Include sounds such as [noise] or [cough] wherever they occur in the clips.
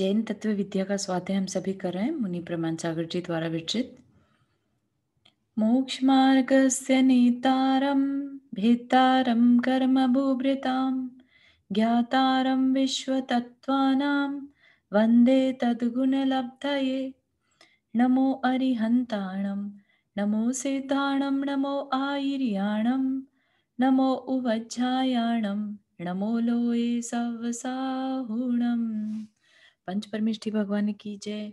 जैन तत्व विद्या का स्वाध्याय हम सभी कर रहे हैं मुनि प्रमाण सागर जी द्वारा विरचित मोक्ष मार्ग से नीतारम कर्म मार्गस्य ज्ञातारम विश्व तत्वानाम वंदे तदगुण लब्ध ये नमो अरिहंताणम नमो सिद्धाणम नमो आयिर्याणम नमो उवज्झायाणं नमो लोये सवसाहुणम पंच परमिष्ठी भगवान की जय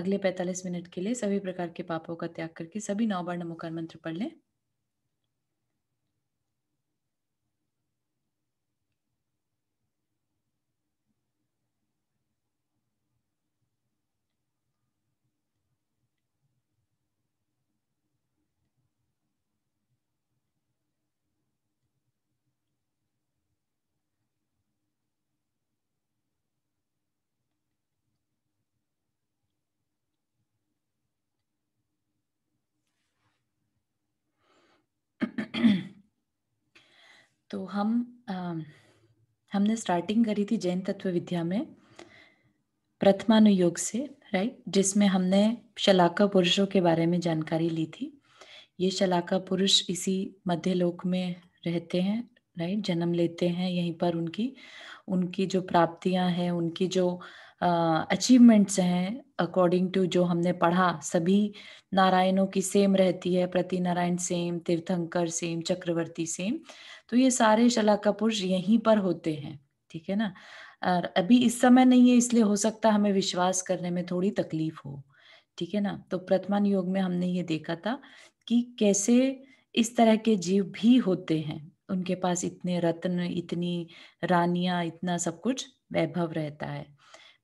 अगले 45 मिनट के लिए सभी प्रकार के पापों का त्याग करके सभी नौ बार नमोकार मंत्र पढ़ लें तो हम हमने स्टार्टिंग करी थी जैन तत्व विद्या में प्रथमानुयोग से राइट जिसमें हमने शलाका पुरुषों के बारे में जानकारी ली थी ये शलाका पुरुष इसी मध्य लोक में रहते हैं राइट जन्म लेते हैं यहीं पर उनकी उनकी जो प्राप्तियां हैं उनकी जो अचीवमेंट्स हैं अकॉर्डिंग टू जो हमने पढ़ा सभी नारायणों की सेम रहती है प्रति नारायण सेम तीर्थंकर सेम चक्रवर्ती सेम तो ये सारे शलाका पुरुष यहीं पर होते हैं ठीक है ना और अभी इस समय नहीं है इसलिए हो सकता हमें विश्वास करने में थोड़ी तकलीफ हो ठीक है ना तो प्रथमान योग में हमने ये देखा था कि कैसे इस तरह के जीव भी होते हैं उनके पास इतने रत्न इतनी रानियां इतना सब कुछ वैभव रहता है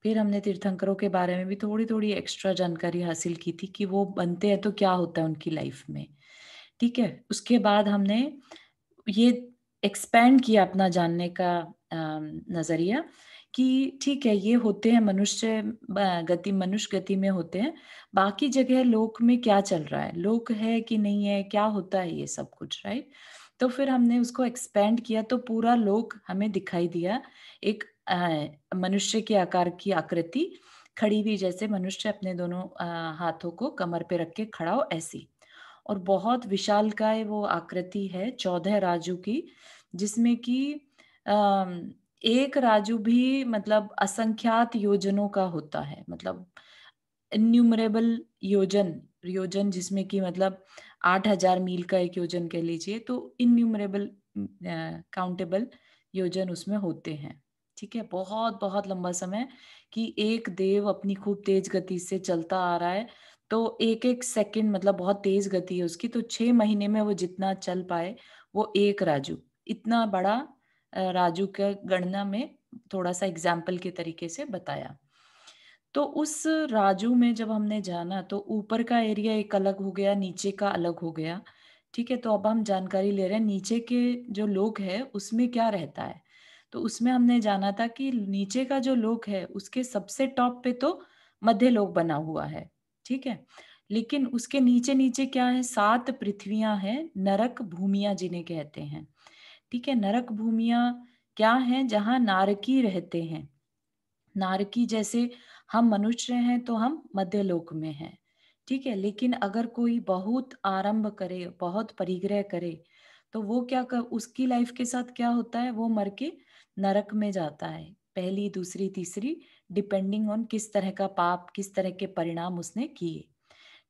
फिर हमने तीर्थंकरों के बारे में भी थोड़ी थोड़ी एक्स्ट्रा जानकारी हासिल की थी कि वो बनते हैं तो क्या होता है उनकी लाइफ में ठीक है उसके बाद हमने ये एक्सपेंड किया अपना जानने का नज़रिया कि ठीक है ये होते हैं मनुष्य गति मनुष्य गति में होते हैं बाकी जगह लोक में क्या चल रहा है लोक है कि नहीं है क्या होता है ये सब कुछ राइट तो फिर हमने उसको एक्सपेंड किया तो पूरा लोक हमें दिखाई दिया एक मनुष्य के आकार की आकृति खड़ी हुई जैसे मनुष्य अपने दोनों हाथों को कमर पे रख के खड़ा हो ऐसी और बहुत का वो आकृति है चौदह राजू की जिसमें कि एक राजू भी मतलब असंख्यात योजनों का होता है मतलब इन्यूमरेबल योजन योजन जिसमें कि मतलब आठ हजार मील का एक योजन कह लीजिए तो इन्यूमरेबल काउंटेबल योजन उसमें होते हैं ठीक है बहुत बहुत लंबा समय कि एक देव अपनी खूब तेज गति से चलता आ रहा है तो एक एक सेकंड मतलब बहुत तेज गति है उसकी तो छह महीने में वो जितना चल पाए वो एक राजू इतना बड़ा राजू का गणना में थोड़ा सा एग्जाम्पल के तरीके से बताया तो उस राजू में जब हमने जाना तो ऊपर का एरिया एक अलग हो गया नीचे का अलग हो गया ठीक है तो अब हम जानकारी ले रहे हैं नीचे के जो लोग है उसमें क्या रहता है तो उसमें हमने जाना था कि नीचे का जो लोग है उसके सबसे टॉप पे तो मध्य लोग बना हुआ है ठीक है लेकिन उसके नीचे नीचे क्या है सात पृथ्वियां हैं नरक भूमिया जिन्हें कहते हैं ठीक है नरक भूमिया क्या है जहां नारकी रहते हैं नारकी जैसे हम मनुष्य हैं तो हम मध्य लोक में हैं ठीक है लेकिन अगर कोई बहुत आरंभ करे बहुत परिग्रह करे तो वो क्या कर उसकी लाइफ के साथ क्या होता है वो मर के नरक में जाता है पहली दूसरी तीसरी डिपेंडिंग ऑन किस तरह का पाप किस तरह के परिणाम उसने किए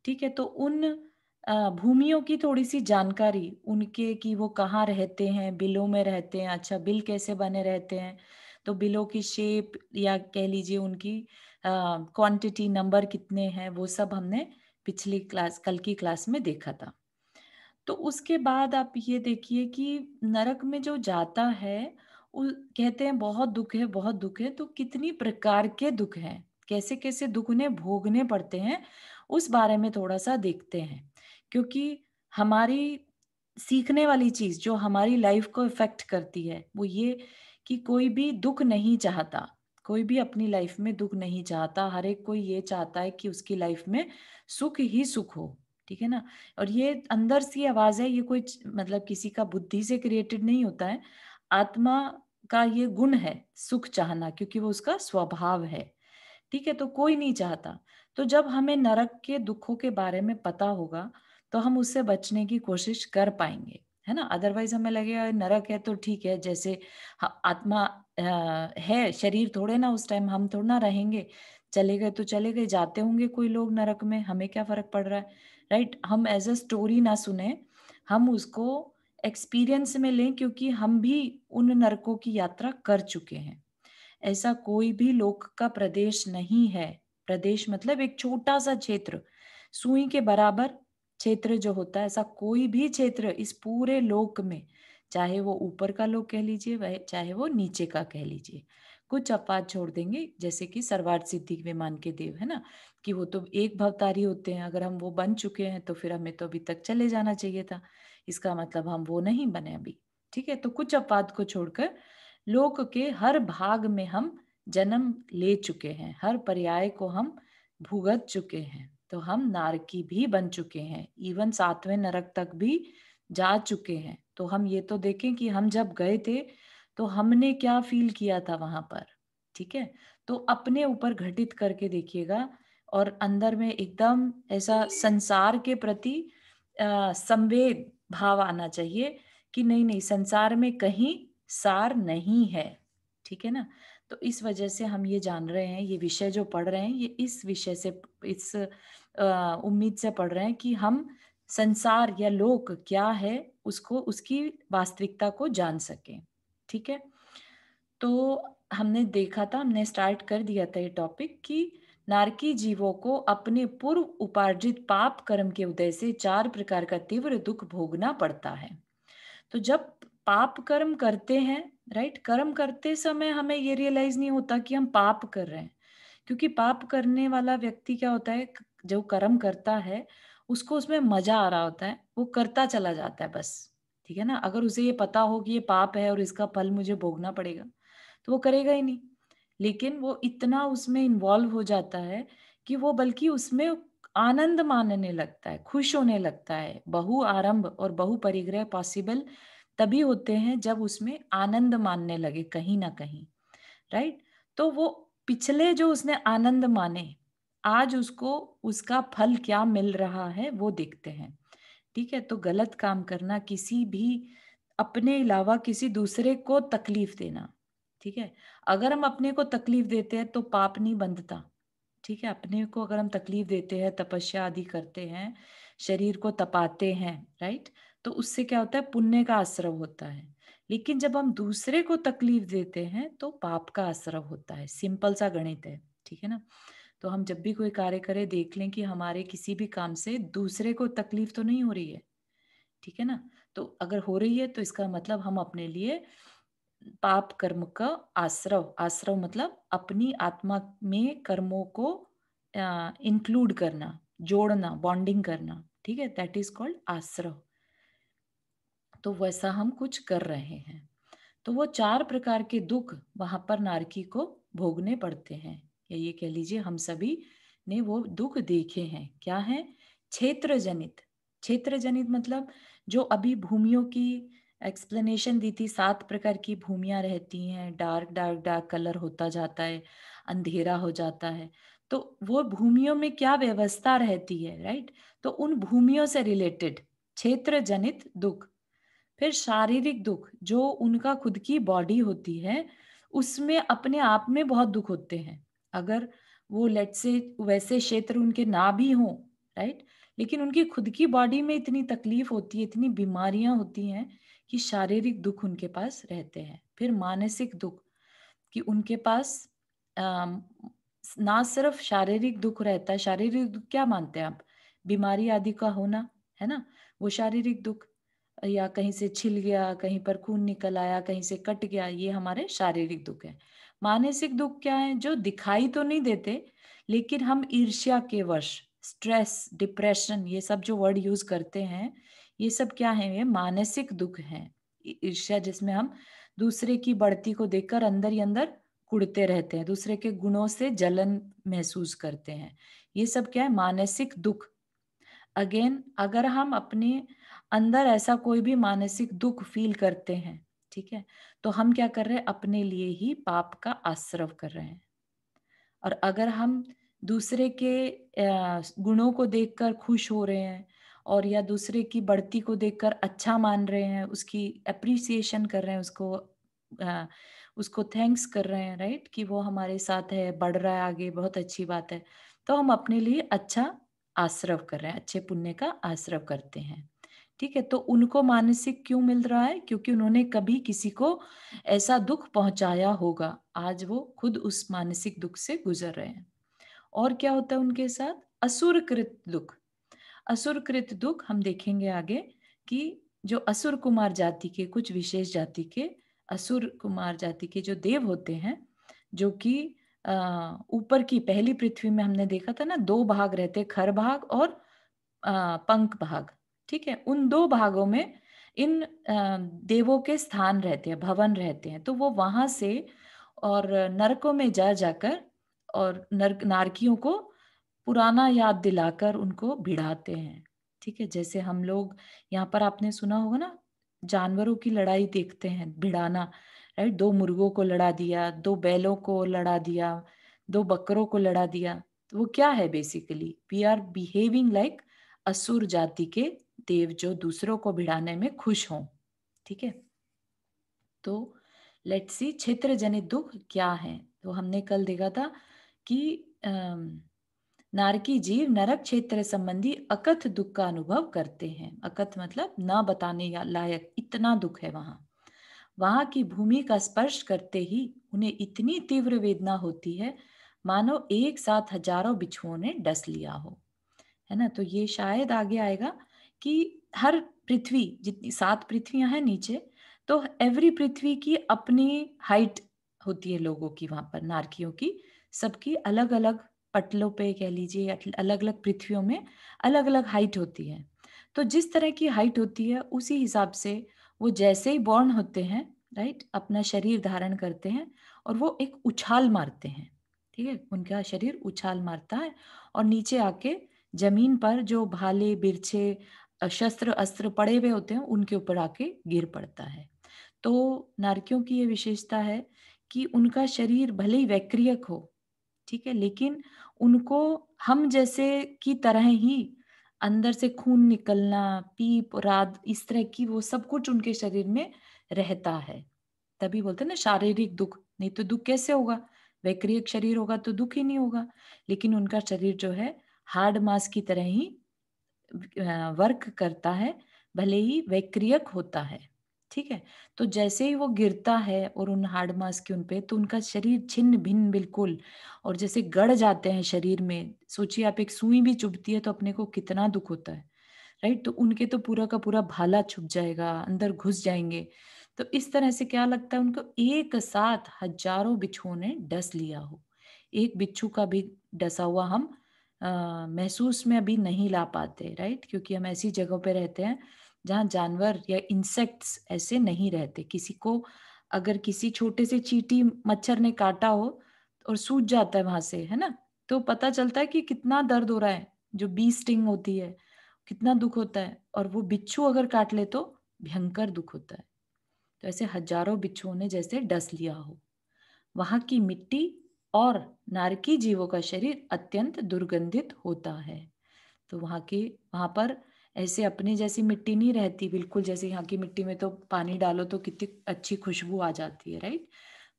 ठीक है तो उन भूमियों की थोड़ी सी जानकारी उनके कि वो कहाँ रहते हैं बिलों में रहते हैं अच्छा बिल कैसे बने रहते हैं तो बिलों की शेप या कह लीजिए उनकी क्वांटिटी नंबर कितने हैं वो सब हमने पिछली क्लास कल की क्लास में देखा था तो उसके बाद आप ये देखिए कि नरक में जो जाता है कहते हैं बहुत दुख है बहुत दुख है तो कितनी प्रकार के दुख हैं कैसे कैसे दुख उन्हें भोगने पड़ते हैं उस बारे में थोड़ा सा देखते हैं क्योंकि हमारी सीखने वाली चीज जो हमारी लाइफ को इफेक्ट करती है वो ये कि कोई भी दुख नहीं चाहता कोई भी अपनी लाइफ में दुख नहीं चाहता हर एक कोई ये चाहता है कि उसकी लाइफ में सुख ही सुख हो ठीक है ना और ये अंदर सी आवाज है ये कोई मतलब किसी का बुद्धि से क्रिएटेड नहीं होता है आत्मा का ये गुण है सुख चाहना क्योंकि वो उसका स्वभाव है ठीक है तो कोई नहीं चाहता तो जब हमें नरक के दुखों के बारे में पता होगा तो हम उससे बचने की कोशिश कर पाएंगे है ना अदरवाइज हमें लगेगा नरक है तो ठीक है जैसे आत्मा है शरीर थोड़े ना उस टाइम हम थोड़ा ना रहेंगे चले गए तो चले गए जाते होंगे कोई लोग नरक में हमें क्या फर्क पड़ रहा है राइट हम एज अ स्टोरी ना सुने हम उसको एक्सपीरियंस में लें क्योंकि हम भी उन नरकों की यात्रा कर चुके हैं ऐसा कोई भी लोक का प्रदेश नहीं है प्रदेश मतलब एक छोटा सा क्षेत्र सुई के बराबर क्षेत्र जो होता है ऐसा कोई भी क्षेत्र इस पूरे लोक में चाहे वो ऊपर का लोक कह लीजिए वह चाहे वो नीचे का कह लीजिए कुछ अपवाद छोड़ देंगे जैसे कि सर्वार्थ सिद्धि विमान के देव है ना कि वो तो एक भवतारी होते हैं अगर हम वो बन चुके हैं तो फिर हमें तो अभी तक चले जाना चाहिए था इसका मतलब हम वो नहीं बने अभी ठीक है तो कुछ अपवाद को छोड़कर लोक के हर भाग में हम जन्म ले चुके हैं हर पर्याय को हम भुगत चुके हैं तो हम नारकी भी बन चुके हैं इवन सातवें नरक तक भी जा चुके हैं तो हम ये तो देखें कि हम जब गए थे तो हमने क्या फील किया था वहां पर ठीक है तो अपने ऊपर घटित करके देखिएगा और अंदर में एकदम ऐसा संसार के प्रति संवेद भाव आना चाहिए कि नहीं नहीं संसार में कहीं सार नहीं है ठीक है ना तो इस वजह से हम ये जान रहे हैं ये विषय जो पढ़ रहे हैं ये इस विषय से इस उम्मीद से पढ़ रहे हैं कि हम संसार या लोक क्या है उसको उसकी वास्तविकता को जान सकें ठीक है तो हमने देखा था हमने स्टार्ट कर दिया था ये टॉपिक कि नारकी जीवों को अपने पूर्व उपार्जित पाप कर्म के उदय से चार प्रकार का तीव्र दुख भोगना पड़ता है तो जब पाप कर्म करते हैं राइट कर्म करते समय हमें ये रियलाइज नहीं होता कि हम पाप कर रहे हैं क्योंकि पाप करने वाला व्यक्ति क्या होता है जो कर्म करता है उसको उसमें मजा आ रहा होता है वो करता चला जाता है बस ठीक है ना अगर उसे ये पता हो कि ये पाप है और इसका फल मुझे भोगना पड़ेगा तो वो करेगा ही नहीं लेकिन वो इतना उसमें इन्वॉल्व हो जाता है कि वो बल्कि उसमें आनंद मानने लगता है खुश होने लगता है बहु आरंभ और बहु परिग्रह पॉसिबल तभी होते हैं जब उसमें आनंद मानने लगे कहीं ना कहीं राइट तो वो पिछले जो उसने आनंद माने आज उसको उसका फल क्या मिल रहा है वो देखते हैं ठीक है तो गलत काम करना किसी भी अपने अलावा किसी दूसरे को तकलीफ देना ठीक है अगर हम अपने को तकलीफ देते हैं तो पाप नहीं बंधता ठीक है अपने को अगर हम तकलीफ देते हैं तपस्या आदि करते हैं शरीर को तपाते हैं राइट तो उससे क्या होता है पुण्य का आश्रव होता है लेकिन जब हम दूसरे को तकलीफ देते हैं तो पाप का आश्रव होता है सिंपल सा गणित है ठीक है ना तो हम जब भी कोई कार्य करें देख लें कि हमारे किसी भी काम से दूसरे को तकलीफ तो नहीं हो रही है ठीक है ना तो अगर हो रही है तो इसका मतलब हम अपने लिए पाप कर्म का आश्रव आश्रव मतलब अपनी आत्मा में कर्मों को इंक्लूड करना जोड़ना बॉन्डिंग करना ठीक है दैट इज कॉल्ड आश्रव तो वैसा हम कुछ कर रहे हैं तो वो चार प्रकार के दुख वहां पर नारकी को भोगने पड़ते हैं या ये कह लीजिए हम सभी ने वो दुख देखे हैं क्या है क्षेत्र जनित क्षेत्र जनित मतलब जो अभी भूमियों की एक्सप्लेनेशन दी थी सात प्रकार की भूमियाँ रहती हैं डार्क डार्क डार्क कलर होता जाता है अंधेरा हो जाता है तो वो भूमियों में क्या व्यवस्था रहती है राइट तो उन भूमियों से रिलेटेड क्षेत्र जनित दुख फिर शारीरिक दुख जो उनका खुद की बॉडी होती है उसमें अपने आप में बहुत दुख होते हैं अगर वो लेट से वैसे क्षेत्र उनके ना भी हों राइट लेकिन उनकी खुद की बॉडी में इतनी तकलीफ होती है इतनी बीमारियां होती हैं कि शारीरिक दुख उनके पास रहते हैं फिर मानसिक दुख कि उनके पास ना सिर्फ शारीरिक दुख रहता है शारीरिक दुख क्या मानते हैं आप बीमारी आदि का होना है ना वो शारीरिक दुख या कहीं से छिल गया कहीं पर खून निकल आया कहीं से कट गया ये हमारे शारीरिक दुख है मानसिक दुख क्या है जो दिखाई तो नहीं देते लेकिन हम ईर्ष्या के वश स्ट्रेस डिप्रेशन ये सब जो वर्ड यूज करते हैं ये सब क्या है ये मानसिक दुख है ईर्ष्या जिसमें हम दूसरे की बढ़ती को देखकर अंदर ही अंदर कुड़ते रहते हैं दूसरे के गुणों से जलन महसूस करते हैं ये सब क्या है मानसिक दुख अगेन अगर हम अपने अंदर ऐसा कोई भी मानसिक दुख फील करते हैं ठीक है तो हम क्या कर रहे हैं अपने लिए ही पाप का आश्रव कर रहे हैं और अगर हम दूसरे के गुणों को देखकर खुश हो रहे हैं और या दूसरे की बढ़ती को देखकर अच्छा मान रहे हैं उसकी अप्रिसिएशन कर रहे हैं उसको उसको थैंक्स कर रहे हैं राइट कि वो हमारे साथ है बढ़ रहा है आगे बहुत अच्छी बात है तो हम अपने लिए अच्छा आश्रव कर रहे हैं अच्छे पुण्य का आश्रव करते हैं ठीक है तो उनको मानसिक क्यों मिल रहा है क्योंकि उन्होंने कभी किसी को ऐसा दुख पहुंचाया होगा आज वो खुद उस मानसिक दुख से गुजर रहे हैं और क्या होता है उनके साथ असुरकृत दुख असुरकृत दुख हम देखेंगे आगे कि जो असुर कुमार जाति के कुछ विशेष जाति के असुर कुमार जाति के जो देव होते हैं जो कि ऊपर की पहली पृथ्वी में हमने देखा था ना दो भाग रहते खर भाग और पंख भाग ठीक है उन दो भागों में इन देवों के स्थान रहते हैं भवन रहते हैं तो वो वहां से और नरकों में जा जाकर और नर नारकियों को पुराना याद दिलाकर उनको भिड़ाते हैं ठीक है जैसे हम लोग यहाँ पर आपने सुना होगा ना जानवरों की लड़ाई देखते हैं भिड़ाना राइट दो मुर्गों को लड़ा दिया दो बैलों को लड़ा दिया दो बकरों को लड़ा दिया तो वो क्या है basically we are behaving like असुर जाति के देव जो दूसरों को भिड़ाने में खुश हों ठीक है तो लेट्स सी क्षेत्र जनित दुख क्या है तो हमने कल देखा था कि नारकी जीव नरक क्षेत्र संबंधी अकथ दुख का अनुभव करते हैं अकथ मतलब न बताने लायक इतना दुख है वहां वहां की भूमि का स्पर्श करते ही उन्हें इतनी तीव्र वेदना होती है मानो एक साथ हजारों बिछुओं ने डस लिया हो है ना तो ये शायद आगे आएगा कि हर पृथ्वी जितनी सात पृथ्वियां हैं नीचे तो एवरी पृथ्वी की अपनी हाइट होती है लोगों की वहां पर नारकियों की सबकी अलग अलग पटलों पे कह लीजिए अलग अलग पृथ्वियों में अलग अलग हाइट होती है तो जिस तरह की हाइट होती है उसी हिसाब से वो जैसे ही बॉर्न होते हैं राइट अपना शरीर धारण करते हैं और वो एक उछाल मारते हैं ठीक है उनका शरीर उछाल मारता है और नीचे आके जमीन पर जो भाले बिरछे शस्त्र अस्त्र पड़े हुए होते हैं उनके ऊपर आके गिर पड़ता है तो नारकियों की ये विशेषता है कि उनका शरीर भले ही वैक्रियक हो ठीक है लेकिन उनको हम जैसे की तरह ही अंदर से खून निकलना पीप रात इस तरह की वो सब कुछ उनके शरीर में रहता है तभी बोलते ना शारीरिक दुख नहीं तो दुख कैसे होगा वैक्रियक शरीर होगा तो दुख ही नहीं होगा लेकिन उनका शरीर जो है हार्ड मास की तरह ही वर्क करता है भले ही वैक्रियक होता है ठीक है तो जैसे ही वो गिरता है और उन हार्ड मास के उन पे तो उनका शरीर छिन्न भिन्न बिल्कुल और जैसे गड़ जाते हैं शरीर में सोचिए आप एक सुई भी चुभती है तो अपने को कितना दुख होता है राइट तो उनके तो पूरा का पूरा भाला छुप जाएगा अंदर घुस जाएंगे तो इस तरह से क्या लगता है उनको एक साथ हजारों बिच्छुओं ने डस लिया हो एक बिच्छू का भी डसा हुआ हम महसूस में अभी नहीं ला पाते राइट क्योंकि हम ऐसी जगह पे रहते हैं जहाँ जानवर या इंसेक्ट्स ऐसे नहीं रहते किसी को अगर किसी छोटे से चीटी मच्छर ने काटा हो और सूज जाता है वहां से है ना तो पता चलता है कि कितना दर्द हो रहा है जो बी स्टिंग होती है कितना दुख होता है और वो बिच्छू अगर काट ले तो भयंकर दुख होता है तो ऐसे हजारों बिच्छुओं ने जैसे डस लिया हो वहां की मिट्टी और नारकी जीवों का शरीर अत्यंत दुर्गंधित होता है तो वहां के वहां पर ऐसे अपने जैसी मिट्टी नहीं रहती बिल्कुल जैसे यहाँ की मिट्टी में तो पानी डालो तो कितनी अच्छी खुशबू आ जाती है राइट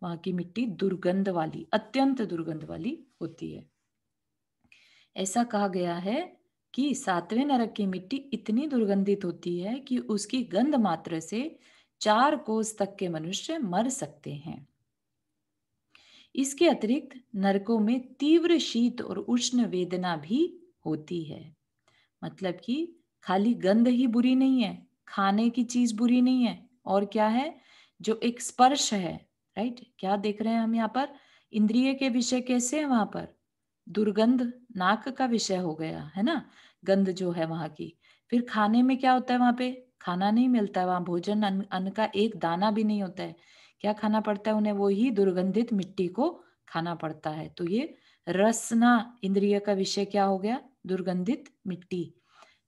वहां की मिट्टी दुर्गंध वाली अत्यंत दुर्गंध वाली होती है ऐसा कहा गया है कि सातवें नरक की मिट्टी इतनी दुर्गंधित होती है कि उसकी गंध मात्र से चार कोस तक के मनुष्य मर सकते हैं इसके अतिरिक्त नरकों में तीव्र शीत और उष्ण वेदना भी होती है मतलब कि खाली गंध ही बुरी नहीं है खाने की चीज बुरी नहीं है और क्या है जो एक स्पर्श है राइट क्या देख रहे हैं हम यहाँ पर इंद्रिय के विषय कैसे है वहां पर दुर्गंध नाक का विषय हो गया है ना गंध जो है वहां की फिर खाने में क्या होता है वहां पे खाना नहीं मिलता है वहां भोजन अन्न का एक दाना भी नहीं होता है क्या खाना पड़ता है उन्हें वो ही दुर्गंधित मिट्टी को खाना पड़ता है तो ये रसना इंद्रिय का विषय क्या हो गया दुर्गंधित मिट्टी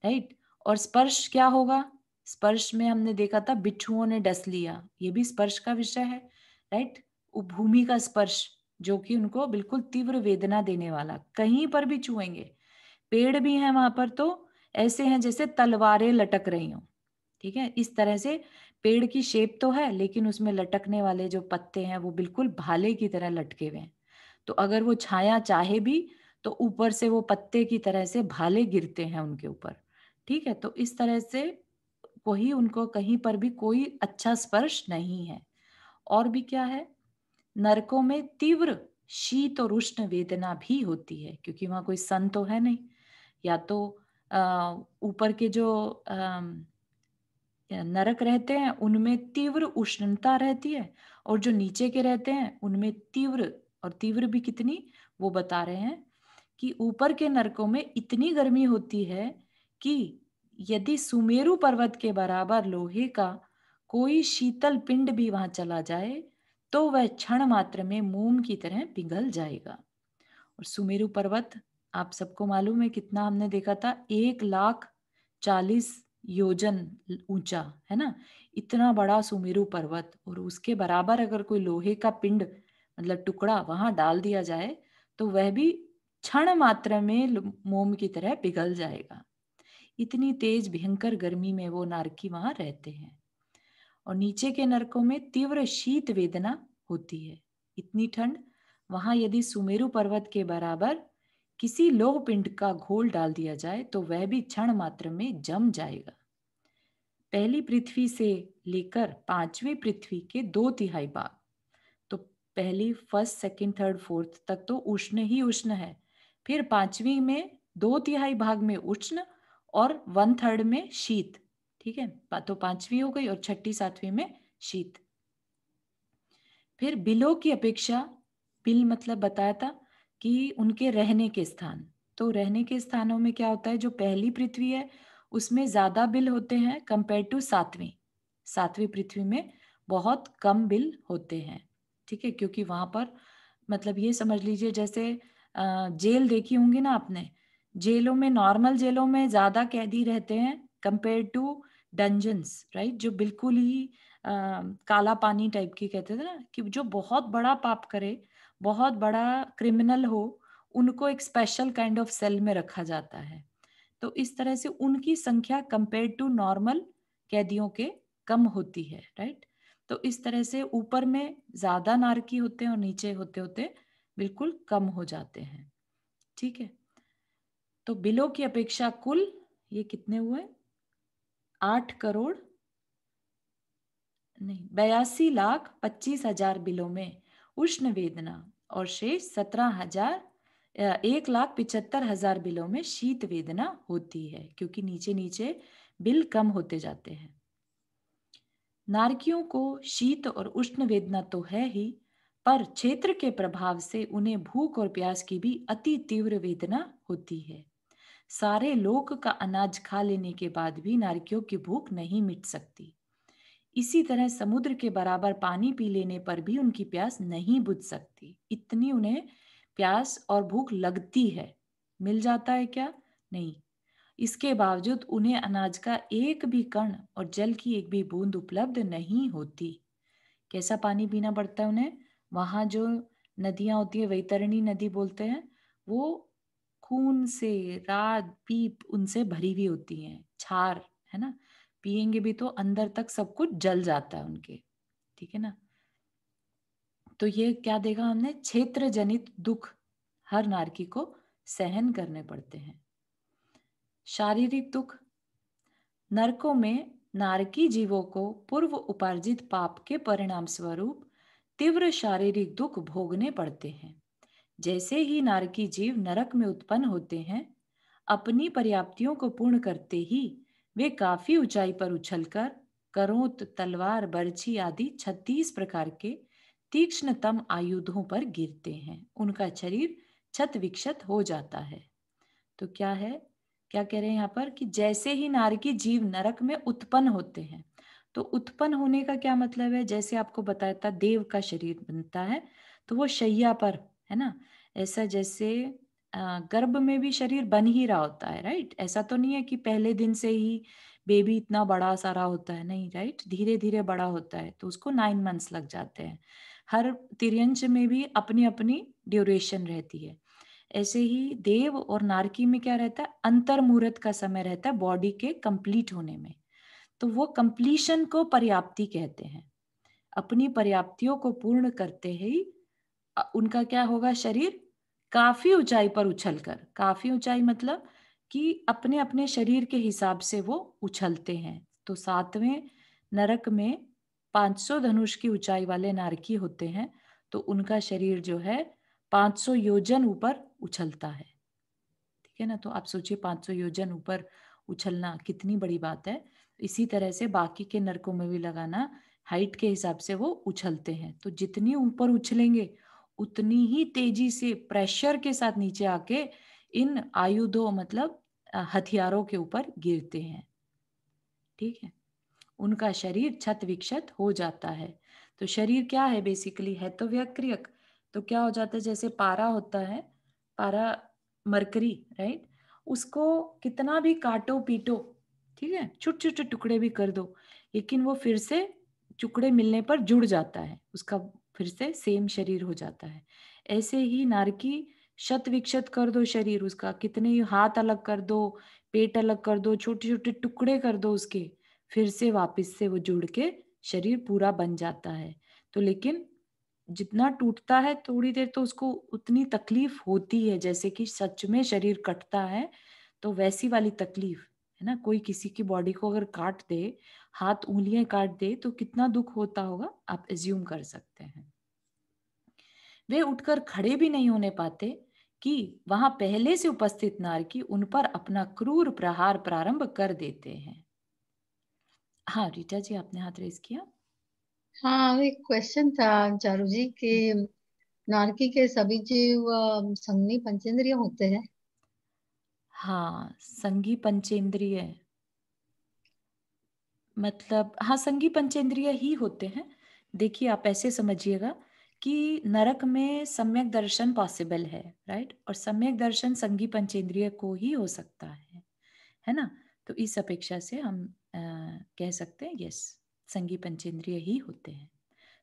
राइट और स्पर्श क्या होगा स्पर्श में हमने देखा था बिच्छुओं ने डस लिया ये भी स्पर्श का विषय है राइट भूमि का स्पर्श जो कि उनको बिल्कुल तीव्र वेदना देने वाला कहीं पर भी छुएंगे पेड़ भी हैं वहां पर तो ऐसे हैं जैसे तलवारें लटक रही हों ठीक है इस तरह से पेड़ की शेप तो है लेकिन उसमें लटकने वाले जो पत्ते हैं वो बिल्कुल भाले की तरह लटके हुए हैं तो अगर वो छाया चाहे भी तो ऊपर से वो पत्ते की तरह से भाले गिरते हैं उनके ऊपर ठीक है तो इस तरह से कोई उनको कहीं पर भी कोई अच्छा स्पर्श नहीं है और भी क्या है नरकों में तीव्र शीत और उष्ण वेदना भी होती है क्योंकि वहां कोई सन तो है नहीं या तो ऊपर के जो आ, नरक रहते हैं उनमें तीव्र उष्णता रहती है और जो नीचे के रहते हैं उनमें तीव्र और तीव्र भी कितनी वो बता रहे हैं कि ऊपर के नरकों में इतनी गर्मी होती है कि यदि सुमेरु पर्वत के बराबर लोहे का कोई शीतल पिंड भी वहां चला जाए तो वह क्षण मात्र में मोम की तरह पिघल जाएगा और सुमेरु पर्वत आप सबको मालूम है कितना हमने देखा था एक लाख चालीस योजन ऊंचा है ना इतना बड़ा सुमेरु पर्वत और उसके बराबर अगर कोई लोहे का पिंड मतलब टुकड़ा वहां डाल दिया जाए तो वह भी क्षण मात्र में मोम की तरह पिघल जाएगा इतनी तेज भयंकर गर्मी में वो नारकी वहां रहते हैं और नीचे के नरकों में तीव्र शीत वेदना होती है इतनी ठंड वहां यदि सुमेरु पर्वत के बराबर किसी लोह पिंड का घोल डाल दिया जाए तो वह भी क्षण मात्र में जम जाएगा पहली पृथ्वी से लेकर पांचवी पृथ्वी के दो तिहाई भाग तो पहली फर्स्ट सेकंड थर्ड फोर्थ तक तो उष्ण ही उष्ण है फिर पांचवी में दो तिहाई भाग में उष्ण और वन थर्ड में शीत ठीक है तो पांचवी हो गई और छठी सातवीं में शीत फिर बिलो की अपेक्षा बिल मतलब बताया था कि उनके रहने के स्थान तो रहने के स्थानों में क्या होता है जो पहली पृथ्वी है उसमें ज्यादा बिल होते हैं कंपेयर टू सातवीं सातवीं पृथ्वी में बहुत कम बिल होते हैं ठीक है क्योंकि वहां पर मतलब ये समझ लीजिए जैसे जेल देखी होंगी ना आपने जेलों में नॉर्मल जेलों में ज्यादा कैदी रहते हैं कंपेयर टू डंजन्स राइट जो बिल्कुल ही आ, काला पानी टाइप की कहते थे ना कि जो बहुत बड़ा पाप करे बहुत बड़ा क्रिमिनल हो उनको एक स्पेशल काइंड ऑफ सेल में रखा जाता है तो इस तरह से उनकी संख्या कंपेयर टू नॉर्मल कैदियों के कम होती है राइट तो इस तरह से ऊपर में ज्यादा नारकी होते हैं और नीचे होते होते बिल्कुल कम हो जाते हैं ठीक है तो बिलों की अपेक्षा कुल ये कितने हुए आठ करोड़ नहीं बयासी लाख पच्चीस हजार बिलों में उष्ण वेदना और शेष सत्रह हजार एक लाख पिचहत्तर हजार बिलों में शीत वेदना होती है क्योंकि नीचे नीचे बिल कम होते जाते हैं नारकियों को शीत और उष्ण वेदना तो है ही पर क्षेत्र के प्रभाव से उन्हें भूख और प्यास की भी अति तीव्र वेदना होती है सारे लोक का अनाज खा लेने के बाद भी नारकियों की भूख नहीं मिट सकती इसी तरह समुद्र के बराबर पानी पी लेने पर भी उनकी प्यास नहीं बुझ सकती इतनी उन्हें प्यास और भूख लगती है मिल जाता है क्या नहीं इसके बावजूद उन्हें अनाज का एक भी कण और जल की एक भी बूंद उपलब्ध नहीं होती कैसा पानी पीना पड़ता है उन्हें वहाँ जो नदियाँ होती है वैतरणी नदी बोलते हैं वो खून से रात पीप उनसे भरी हुई होती हैं छार है ना पियेंगे भी तो अंदर तक सब कुछ जल जाता है उनके ठीक है ना तो ये क्या देखा हमने क्षेत्र जनित दुख हर नारकी को सहन करने पड़ते हैं शारीरिक दुख नरकों में नारकी जीवों को पूर्व उपार्जित पाप के परिणाम स्वरूप तीव्र शारीरिक दुख भोगने पड़ते हैं जैसे ही नारकी जीव नरक में उत्पन्न होते हैं अपनी पर्याप्तियों को पूर्ण करते ही वे काफी ऊंचाई पर उछलकर करोत तलवार बर्छी आदि छत्तीस प्रकार के तीक्ष्णतम आयुधों पर गिरते हैं उनका शरीर छत विक्षत हो जाता है तो क्या है क्या कह रहे हैं यहाँ पर कि जैसे ही नारकी जीव नरक में उत्पन्न होते हैं तो उत्पन्न होने का क्या मतलब है जैसे आपको बताया था देव का शरीर बनता है तो वो शैया पर है ना ऐसा जैसे गर्भ में भी शरीर बन ही रहा होता है राइट ऐसा तो नहीं है कि पहले दिन से ही बेबी इतना बड़ा सारा होता है नहीं राइट धीरे धीरे बड़ा होता है तो उसको नाइन मंथ्स लग जाते हैं हर तिरंश में भी अपनी अपनी ड्यूरेशन रहती है ऐसे ही देव और नारकी में क्या रहता है अंतर मुहूर्त का समय रहता है बॉडी के कंप्लीट होने में तो वो कंप्लीशन को पर्याप्ति कहते हैं अपनी पर्याप्तियों को पूर्ण करते ही उनका क्या होगा शरीर काफी ऊंचाई पर उछलकर काफी ऊंचाई मतलब कि अपने अपने शरीर के हिसाब से वो उछलते हैं तो सातवें नरक में 500 धनुष की ऊंचाई वाले नारकी होते हैं तो उनका शरीर जो है 500 योजन ऊपर उछलता है ठीक है ना तो आप सोचिए 500 योजन ऊपर उछलना कितनी बड़ी बात है इसी तरह से बाकी के नरकों में भी लगाना हाइट के हिसाब से वो उछलते हैं तो जितनी ऊपर उछलेंगे उतनी ही तेजी से प्रेशर के साथ नीचे आके इन आयुधों मतलब हथियारों के ऊपर गिरते हैं ठीक है उनका शरीर छत विक्षत हो जाता है तो शरीर क्या है बेसिकली है तो व्यक्रियक तो क्या हो जाता है जैसे पारा होता है पारा मरकरी राइट उसको कितना भी काटो पीटो ठीक है छोटे छोटे टुकड़े भी कर दो लेकिन वो फिर से टुकड़े मिलने पर जुड़ जाता है उसका फिर से सेम शरीर हो जाता है ऐसे ही नारकी शत विक्षत कर दो शरीर उसका कितने हाथ अलग कर दो पेट अलग कर दो छोटे छोटे टुकड़े कर दो उसके फिर से वापस से वो जुड़ के शरीर पूरा बन जाता है तो लेकिन जितना टूटता है थोड़ी देर तो उसको उतनी तकलीफ होती है जैसे कि सच में शरीर कटता है तो वैसी वाली तकलीफ है ना कोई किसी की बॉडी को अगर काट दे हाथ उंगलियां काट दे तो कितना दुख होता होगा आप एज्यूम कर सकते हैं वे उठकर खड़े भी नहीं होने पाते कि वहां पहले से उपस्थित नारकी उन पर अपना क्रूर प्रहार प्रारंभ कर देते हैं हाँ रीटा जी आपने हाथ रेस किया हाँ एक क्वेश्चन था चारू जी के हम्म। नारकी के सभी जीव संगी पंचेंद्रिय होते हैं हाँ संगी पंचेंद्रिय मतलब हाँ संगी पंचेंद्रिय ही होते हैं देखिए आप ऐसे समझिएगा कि नरक में सम्यक दर्शन पॉसिबल है राइट और सम्यक दर्शन संगी पंचेंद्रिय को ही हो सकता है है ना तो इस अपेक्षा से हम आ, कह सकते हैं यस संगी पंचेंद्रिय ही होते हैं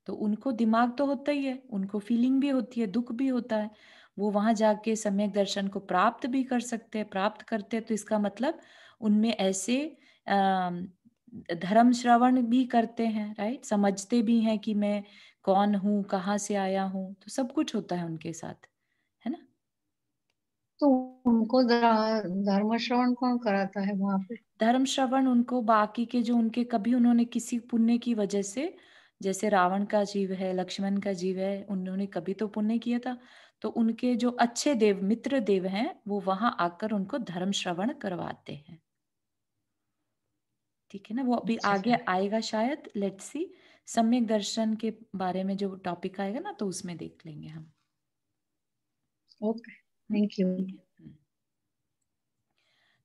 तो उनको दिमाग तो होता ही है उनको फीलिंग भी होती है दुख भी होता है वो वहां जाके सम्यक दर्शन को प्राप्त भी कर सकते हैं प्राप्त करते हैं तो इसका मतलब उनमें ऐसे आ, धर्म श्रवण भी करते हैं राइट समझते भी हैं कि मैं कौन हूँ कहाँ से आया हूँ तो सब कुछ होता है उनके साथ है ना तो उनको धर्म श्रवण कौन कराता है वहां पे धर्म श्रवण उनको बाकी के जो उनके कभी उन्होंने किसी पुण्य की वजह से जैसे रावण का जीव है लक्ष्मण का जीव है उन्होंने कभी तो पुण्य किया था तो उनके जो अच्छे देव मित्र देव हैं वो वहां आकर उनको धर्म श्रवण करवाते हैं ठीक है ना वो अभी आगे आएगा शायद लेट्स सी सम्यक दर्शन के बारे में जो टॉपिक आएगा ना तो उसमें देख लेंगे हम ओके थैंक यू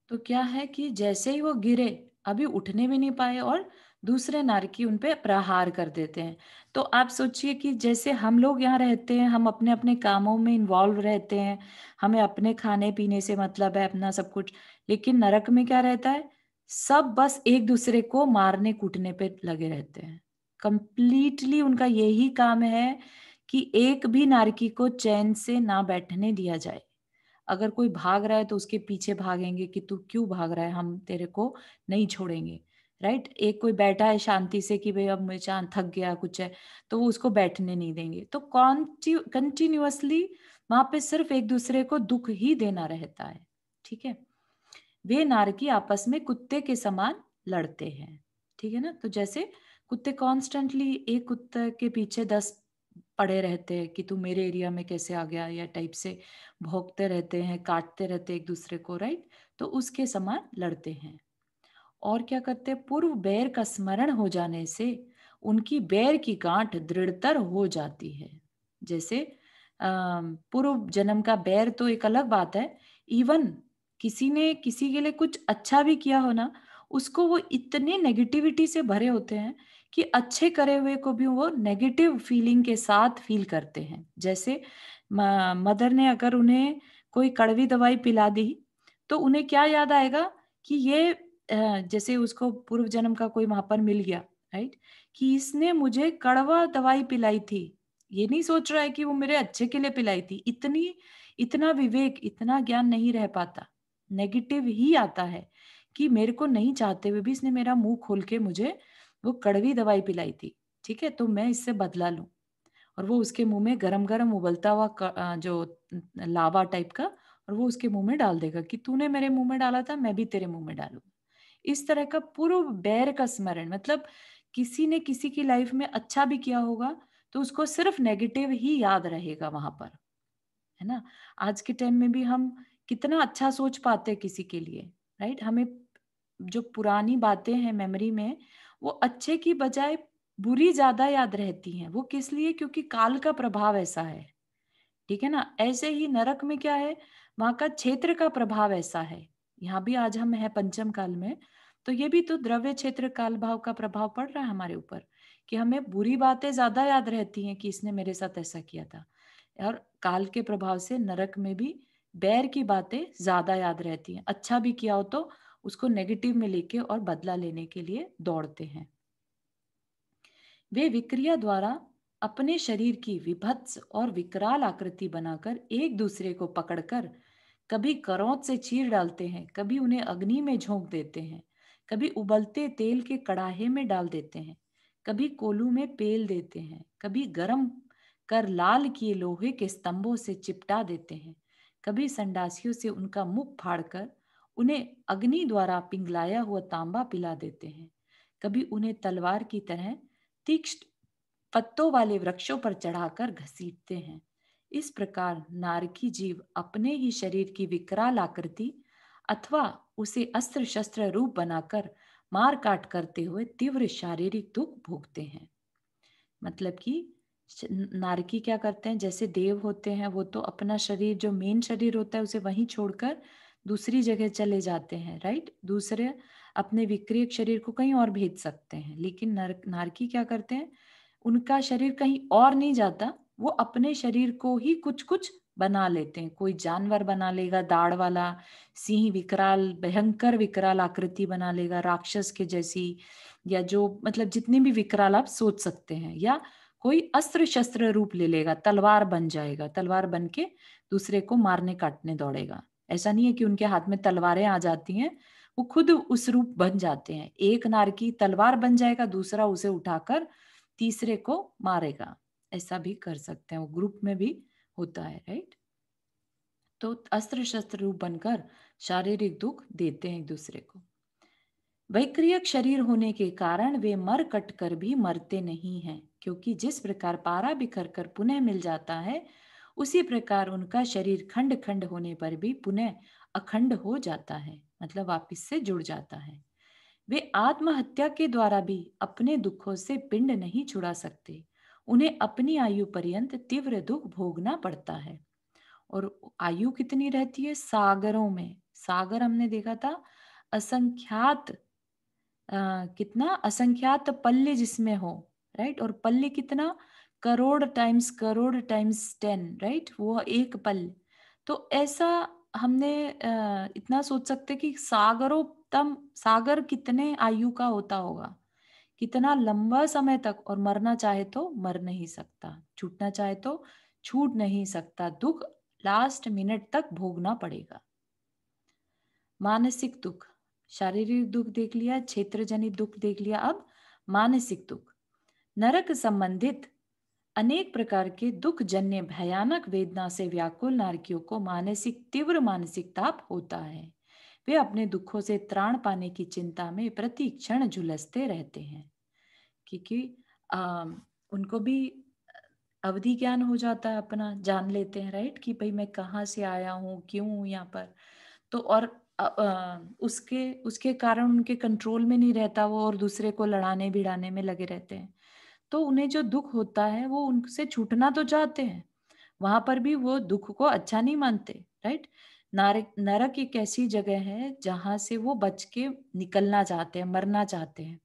तो क्या है कि जैसे ही वो गिरे अभी उठने भी नहीं पाए और दूसरे नारकी उन पे प्रहार कर देते हैं तो आप सोचिए कि जैसे हम लोग यहाँ रहते हैं हम अपने अपने कामों में इन्वॉल्व रहते हैं हमें अपने खाने पीने से मतलब है अपना सब कुछ लेकिन नरक में क्या रहता है सब बस एक दूसरे को मारने कूटने पे लगे रहते हैं कंप्लीटली उनका यही काम है कि एक भी नारकी को चैन से ना बैठने दिया जाए अगर कोई भाग रहा है तो उसके पीछे भागेंगे कि तू क्यों भाग रहा है हम तेरे को नहीं छोड़ेंगे राइट right? एक कोई बैठा है शांति से कि भाई अब मुझे चांद थक गया कुछ है तो वो उसको बैठने नहीं देंगे तो कंटिन्यूअसली वहां पे सिर्फ एक दूसरे को दुख ही देना रहता है ठीक है वे नारकी आपस में कुत्ते के समान लड़ते हैं ठीक है ना तो जैसे कुत्ते कॉन्स्टेंटली एक कुत्ते के पीछे दस पड़े रहते हैं कि तू मेरे एरिया में कैसे आ गया या टाइप से भोगते रहते हैं काटते रहते एक दूसरे को राइट तो उसके समान लड़ते हैं और क्या करते हैं पूर्व बैर का स्मरण हो जाने से उनकी बैर की गांठ दृढ़तर हो जाती है जैसे पूर्व जन्म का बैर तो एक अलग बात है इवन किसी ने किसी के लिए कुछ अच्छा भी किया हो ना उसको वो इतने नेगेटिविटी से भरे होते हैं कि अच्छे करे हुए को भी वो नेगेटिव फीलिंग के साथ फील करते हैं जैसे मदर ने अगर उन्हें कोई कड़वी दवाई पिला दी तो उन्हें क्या याद आएगा कि ये जैसे उसको पूर्व जन्म का कोई महापन मिल गया राइट कि इसने मुझे कड़वा दवाई पिलाई थी ये नहीं सोच रहा है कि वो मेरे अच्छे के लिए पिलाई थी इतनी इतना विवेक इतना ज्ञान नहीं रह पाता नेगेटिव ही आता है कि मेरे को नहीं चाहते हुए भी इसने मेरा मुंह खोल के मुझे वो कड़वी दवाई पिलाई थी ठीक है तो मैं इससे बदला लू और वो उसके मुंह में गरम गरम उबलता हुआ जो लावा टाइप का और वो उसके मुंह में डाल देगा कि तूने मेरे मुंह में डाला था मैं भी तेरे मुंह में डालूंगा इस तरह का पूर्व बैर का स्मरण मतलब किसी ने किसी की लाइफ में अच्छा भी किया होगा तो उसको सिर्फ नेगेटिव ही याद रहेगा वहां पर है ना आज के टाइम में भी हम कितना अच्छा सोच पाते हैं किसी के लिए राइट हमें जो पुरानी बातें हैं मेमोरी में वो अच्छे की बजाय बुरी ज्यादा याद रहती हैं वो किस लिए क्योंकि काल का प्रभाव ऐसा है ठीक है ना ऐसे ही नरक में क्या है वहां का क्षेत्र का प्रभाव ऐसा है यहाँ भी आज हम है पंचम काल में तो ये भी तो द्रव्य क्षेत्र काल भाव का प्रभाव पड़ रहा है हमारे ऊपर कि हमें बुरी बातें ज्यादा याद रहती हैं कि इसने मेरे साथ ऐसा किया था और काल के प्रभाव से नरक में भी बैर की बातें ज्यादा याद रहती हैं अच्छा भी किया हो तो उसको नेगेटिव में लेके और बदला लेने के लिए दौड़ते हैं वे विक्रिया द्वारा अपने शरीर की विभत्स और विकराल आकृति बनाकर एक दूसरे को पकड़कर कभी करौत से चीर डालते हैं कभी उन्हें अग्नि में झोंक देते हैं कभी उबलते तेल के कड़ाहे में डाल देते हैं कभी कोलू में पेल देते हैं कभी गरम कर लाल किए लोहे के स्तंभों से चिपटा देते हैं कभी संडासियों से उनका मुख फाड़कर उन्हें अग्नि द्वारा पिंगलाया हुआ तांबा पिला देते हैं कभी उन्हें तलवार की तरह तीक्ष्ण पत्तों वाले वृक्षों पर चढ़ाकर घसीटते हैं इस प्रकार नारकी जीव अपने ही शरीर की विकराल आकृति अथवा उसे अस्त्र शस्त्र रूप बनाकर मार काट करते हुए तीव्र शारीरिक दुख भोगते हैं मतलब कि नारकी क्या करते हैं जैसे देव होते हैं वो तो अपना शरीर जो मेन शरीर होता है उसे वहीं छोड़कर दूसरी जगह चले जाते हैं राइट दूसरे अपने विक्रिय शरीर को कहीं और भेज सकते हैं लेकिन नर नारकी क्या करते हैं उनका शरीर कहीं और नहीं जाता वो अपने शरीर को ही कुछ कुछ बना लेते हैं कोई जानवर बना लेगा दाढ़ वाला सिंह विकराल भयंकर विकराल आकृति बना लेगा राक्षस के जैसी या जो मतलब जितनी भी विकराल आप सोच सकते हैं या कोई अस्त्र शस्त्र रूप ले लेगा तलवार बन जाएगा तलवार बन के दूसरे को मारने काटने दौड़ेगा ऐसा नहीं है कि उनके हाथ में तलवारें आ जाती हैं वो खुद उस रूप बन जाते हैं एक नार की तलवार बन जाएगा दूसरा उसे उठाकर तीसरे को मारेगा ऐसा भी कर सकते हैं वो ग्रुप में भी होता है राइट तो अस्त्र शस्त्र रूप बनकर शारीरिक दुख देते हैं एक दूसरे को वैक्रियक शरीर होने के कारण वे मर कट कर भी मरते नहीं हैं क्योंकि जिस प्रकार पारा बिखर कर पुनः मिल जाता है उसी प्रकार उनका शरीर खंड खंड होने पर भी पुनः अखंड हो जाता है मतलब वापिस से जुड़ जाता है वे आत्महत्या के द्वारा भी अपने दुखों से पिंड नहीं छुड़ा सकते उन्हें अपनी आयु पर्यंत तीव्र दुख भोगना पड़ता है और आयु कितनी रहती है सागरों में सागर हमने देखा था असंख्यात कितना असंख्यात पल्ले जिसमें हो राइट और पल्ले कितना crore times crore times ten right वो एक पल तो ऐसा हमने इतना सोच सकते कि सागरों तम सागर कितने आयु का होता होगा कितना लंबा समय तक और मरना चाहे तो मर नहीं सकता छूटना चाहे तो छूट नहीं सकता दुख लास्ट मिनट तक भोगना पड़ेगा मानसिक दुख शारीरिक दुख देख लिया क्षेत्र जनित दुख देख लिया अब मानसिक दुख नरक संबंधित अनेक प्रकार के दुख जन्य भयानक वेदना से व्याकुल नारकियों को मानसिक तीव्र मानसिक ताप होता है वे अपने दुखों से त्राण पाने की चिंता में प्रति क्षण झुलसते रहते हैं क्योंकि उनको भी अवधि ज्ञान हो जाता है अपना जान लेते हैं राइट कि भाई मैं कहाँ से आया हूँ क्यों हूँ यहाँ पर तो और उसके उसके कारण उनके कंट्रोल में नहीं रहता वो और दूसरे को लड़ाने भिड़ाने में लगे रहते हैं तो उन्हें जो दुख होता है वो उनसे छूटना तो चाहते हैं वहां पर भी वो दुख को अच्छा नहीं मानते राइट नरक एक ऐसी जगह है जहां से वो बच के निकलना चाहते हैं मरना चाहते हैं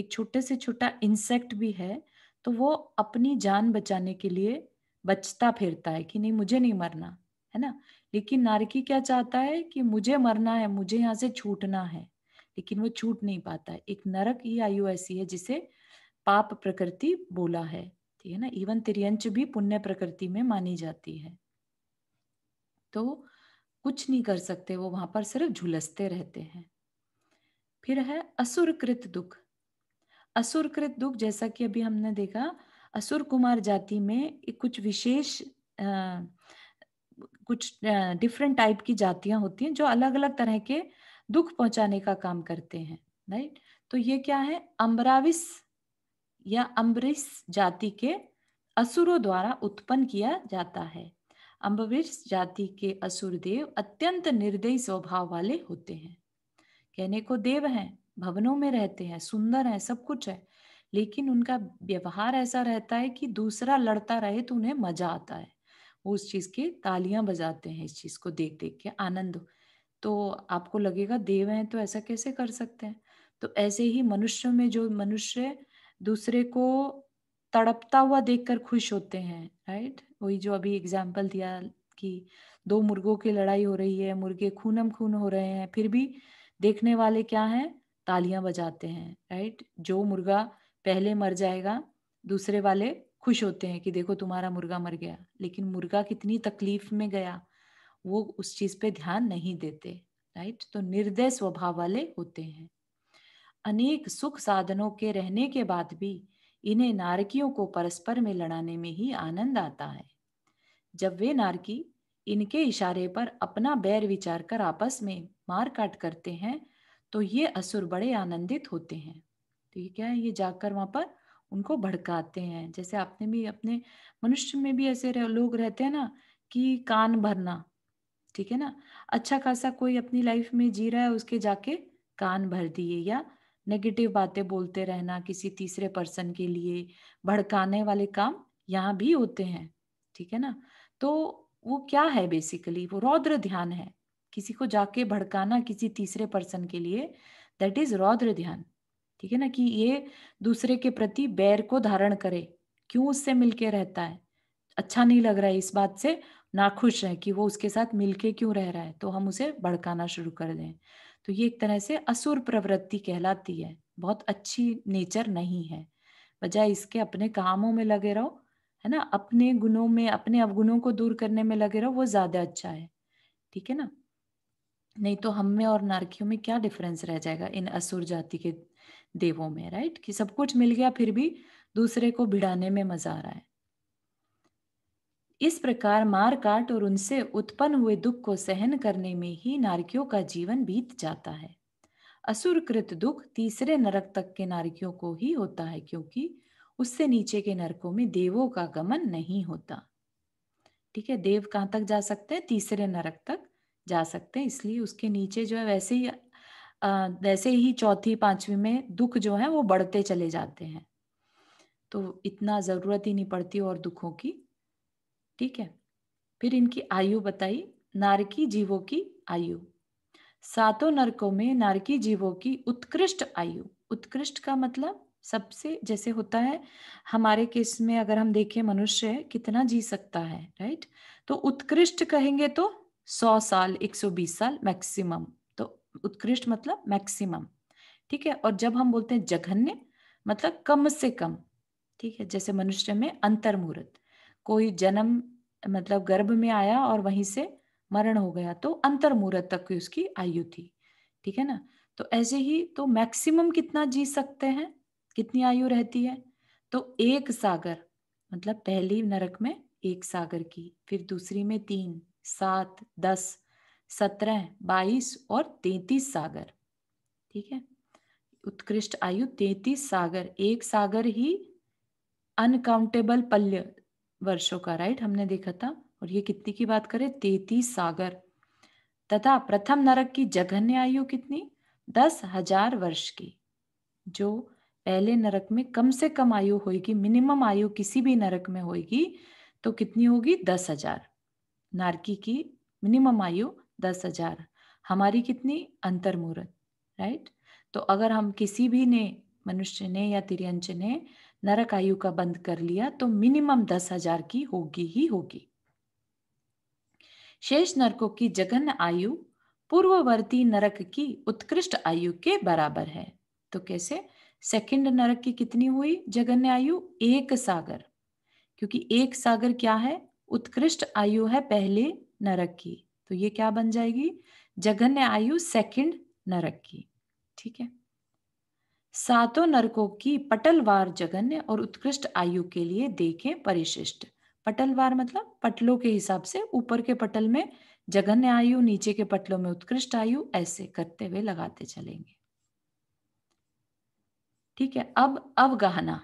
एक छोटे से छोटा इंसेक्ट भी है तो वो अपनी जान बचाने के लिए बचता फिरता है कि नहीं मुझे नहीं मरना है ना लेकिन नारकी क्या चाहता है कि मुझे मरना है मुझे यहाँ से छूटना है लेकिन वो छूट नहीं पाता है एक नरक ही आयु ऐसी है जिसे पाप प्रकृति बोला है ठीक है ना इवन त्रियंश भी पुण्य प्रकृति में मानी जाती है तो कुछ नहीं कर सकते वो वहां पर सिर्फ झुलसते रहते हैं फिर है असुरकृत दुख असुरकृत दुख जैसा कि अभी हमने देखा असुर कुमार जाति में एक कुछ विशेष अः कुछ डिफरेंट टाइप की जातियां होती हैं जो अलग अलग तरह के दुख पहुंचाने का काम करते हैं राइट तो ये क्या है अम्बराविस या अम्बरिस जाति के असुरों द्वारा उत्पन्न किया जाता है अम्बरिस जाति के असुर देव अत्यंत निर्दयी स्वभाव वाले होते हैं कहने को देव हैं भवनों में रहते हैं सुंदर हैं सब कुछ है लेकिन उनका व्यवहार ऐसा रहता है कि दूसरा लड़ता रहे तो उन्हें मजा आता है वो उस चीज़ की तालियां बजाते हैं इस चीज़ को देख देख के आनंद तो आपको लगेगा देव हैं तो ऐसा कैसे कर सकते हैं तो ऐसे ही मनुष्य में जो मनुष्य दूसरे को तड़पता हुआ देखकर खुश होते हैं राइट वही जो अभी एग्जाम्पल दिया कि दो मुर्गों की लड़ाई हो रही है मुर्गे खूनम खून हो रहे हैं फिर भी देखने वाले क्या हैं तालियां बजाते हैं राइट जो मुर्गा पहले मर जाएगा दूसरे वाले खुश होते हैं कि देखो तुम्हारा मुर्गा मर गया लेकिन मुर्गा कितनी तकलीफ में गया वो उस चीज पे ध्यान नहीं देते राइट तो निर्दय स्वभाव वाले होते हैं अनेक सुख साधनों के रहने के बाद भी इन्हें नारकियों को परस्पर में लड़ाने में ही आनंद आता है जब वे नारकी इनके इशारे पर अपना बैर विचार कर आपस में मार काट करते हैं तो ये असुर बड़े आनंदित होते हैं तो ये क्या है ये जाकर वहां पर उनको भड़काते हैं जैसे आपने भी अपने मनुष्य में भी ऐसे रह, लोग रहते हैं ना कि कान भरना ठीक है ना अच्छा खासा कोई अपनी लाइफ में जी रहा है उसके जाके कान भर दिए या नेगेटिव बातें बोलते रहना किसी तीसरे पर्सन के लिए भड़काने वाले काम यहाँ भी होते हैं ठीक है ना तो वो क्या है बेसिकली वो रौद्र ध्यान है किसी को जाके भड़काना किसी तीसरे पर्सन के लिए दैट इज रौद्र ध्यान ठीक है ना कि ये दूसरे के प्रति बैर को धारण करे क्यों उससे मिलके रहता है अच्छा नहीं लग रहा है इस बात से खुश है कि वो उसके साथ मिलके क्यों रह रहा है तो हम उसे भड़काना शुरू कर दें तो ये एक तरह से असुर प्रवृत्ति कहलाती है बहुत अच्छी नेचर नहीं है बजाय इसके अपने कामों में लगे रहो है ना अपने गुणों में अपने अवगुणों को दूर करने में लगे रहो वो ज्यादा अच्छा है ठीक है ना नहीं तो हम में और नारकियों में क्या डिफरेंस रह जाएगा इन असुर जाति के देवों में राइट कि सब कुछ मिल गया फिर भी दूसरे को भिड़ाने में मजा आ रहा है इस प्रकार मार काट और उनसे उत्पन्न हुए दुख को सहन करने में ही नारकियों का जीवन बीत जाता है असुर कृत दुख तीसरे नरक तक के नारकियों को ही होता है क्योंकि उससे नीचे के नरकों में देवों का गमन नहीं होता ठीक है देव कहां तक जा सकते हैं तीसरे नरक तक जा सकते हैं इसलिए उसके नीचे जो है वैसे ही वैसे ही चौथी पांचवी में दुख जो है वो बढ़ते चले जाते हैं तो इतना ज़रूरत ही नहीं पड़ती और दुखों की ठीक है फिर इनकी आयु बताई नारकी जीवों की आयु सातों नरकों में नारकी जीवों की उत्कृष्ट आयु उत्कृष्ट का मतलब सबसे जैसे होता है हमारे केस में अगर हम देखें मनुष्य कितना जी सकता है राइट तो उत्कृष्ट कहेंगे तो सौ साल एक सौ बीस साल मैक्सिमम उत्कृष्ट मतलब मैक्सिमम ठीक है और जब हम बोलते हैं जघन्य मतलब कम से कम ठीक है जैसे मनुष्य में अंतर मुहूर्त कोई जन्म मतलब गर्भ में आया और वहीं से मरण हो गया तो अंतर मुहूर्त तक की उसकी आयु थी ठीक है ना तो ऐसे ही तो मैक्सिमम कितना जी सकते हैं कितनी आयु रहती है तो एक सागर मतलब पहली नरक में एक सागर की फिर दूसरी में तीन सात दस सत्रह बाईस और तैतीस सागर ठीक है उत्कृष्ट आयु तैतीस सागर एक सागर ही अनकाउंटेबल पल्य वर्षों का राइट हमने देखा था और ये कितनी की बात करें तैतीस सागर तथा प्रथम नरक की जघन्य आयु कितनी दस हजार वर्ष की जो पहले नरक में कम से कम आयु होगी मिनिमम आयु किसी भी नरक में होगी तो कितनी होगी दस हजार नारकी की मिनिमम आयु दस हजार हमारी कितनी मुहूर्त राइट तो अगर हम किसी भी ने मनुष्य ने या तिरंश ने नरक आयु का बंद कर लिया तो मिनिमम दस हजार की होगी ही होगी शेष नरकों की जघन आयु पूर्ववर्ती नरक की उत्कृष्ट आयु के बराबर है तो कैसे सेकंड नरक की कितनी हुई जघन्य आयु एक सागर क्योंकि एक सागर क्या है उत्कृष्ट आयु है पहले नरक की तो ये क्या बन जाएगी जघन्य आयु सेकंड नरक की ठीक है सातों नरकों की पटलवार जघन्य और उत्कृष्ट आयु के लिए देखें परिशिष्ट पटलवार मतलब पटलों के हिसाब से ऊपर के पटल में जघन्य आयु नीचे के पटलों में उत्कृष्ट आयु ऐसे करते हुए लगाते चलेंगे ठीक है अब अवगहना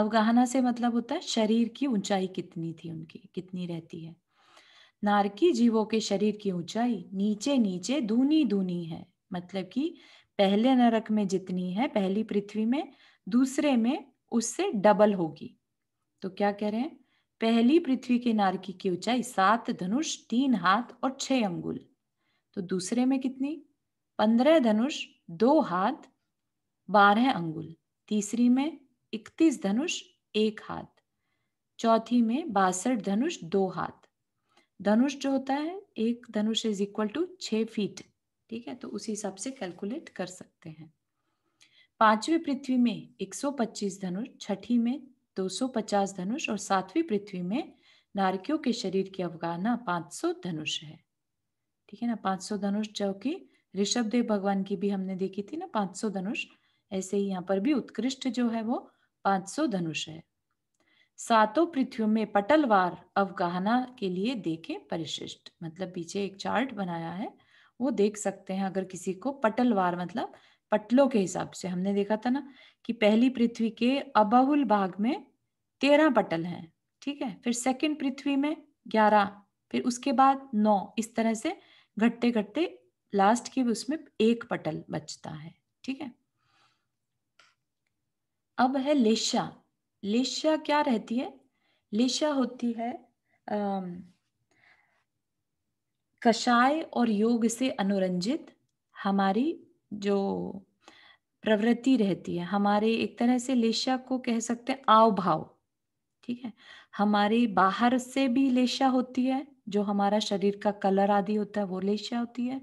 अवगहना से मतलब होता है शरीर की ऊंचाई कितनी थी उनकी कितनी रहती है नारकी जीवों के शरीर की ऊंचाई नीचे नीचे दूनी दूनी है मतलब कि पहले नरक में जितनी है पहली पृथ्वी में दूसरे में उससे डबल होगी तो क्या कह रहे हैं पहली पृथ्वी के नारकी की ऊंचाई सात धनुष तीन हाथ और छह अंगुल तो दूसरे में कितनी पंद्रह धनुष दो हाथ बारह अंगुल तीसरी में इकतीस धनुष एक हाथ चौथी में बासठ धनुष दो हाथ धनुष जो होता है एक धनुष इज इक्वल टू छ फीट ठीक है तो उसी हिसाब से कैलकुलेट कर सकते हैं पांचवी पृथ्वी में 125 धनुष छठी में 250 धनुष और सातवीं पृथ्वी में नारकियों के शरीर की अवगाना 500 धनुष है ठीक है ना 500 धनुष जो कि ऋषभ देव भगवान की भी हमने देखी थी ना 500 धनुष ऐसे ही यहाँ पर भी उत्कृष्ट जो है वो 500 धनुष है सातों पृथ्वियों में पटलवार अवगाहना के लिए देखे परिशिष्ट मतलब पीछे एक चार्ट बनाया है वो देख सकते हैं अगर किसी को पटलवार मतलब पटलों के हिसाब से हमने देखा था ना कि पहली पृथ्वी के अबहुल भाग में तेरह पटल हैं ठीक है फिर सेकंड पृथ्वी में ग्यारह फिर उसके बाद नौ इस तरह से घटते घटते लास्ट के उसमें एक पटल बचता है ठीक है अब है लेशा लिशा क्या रहती है लिशा होती है कषाय और योग से अनुरंजित हमारी जो प्रवृत्ति रहती है हमारे एक तरह से लेशा को कह सकते हैं आव भाव ठीक है हमारे बाहर से भी लेशा होती है जो हमारा शरीर का कलर आदि होता है वो लेशा होती है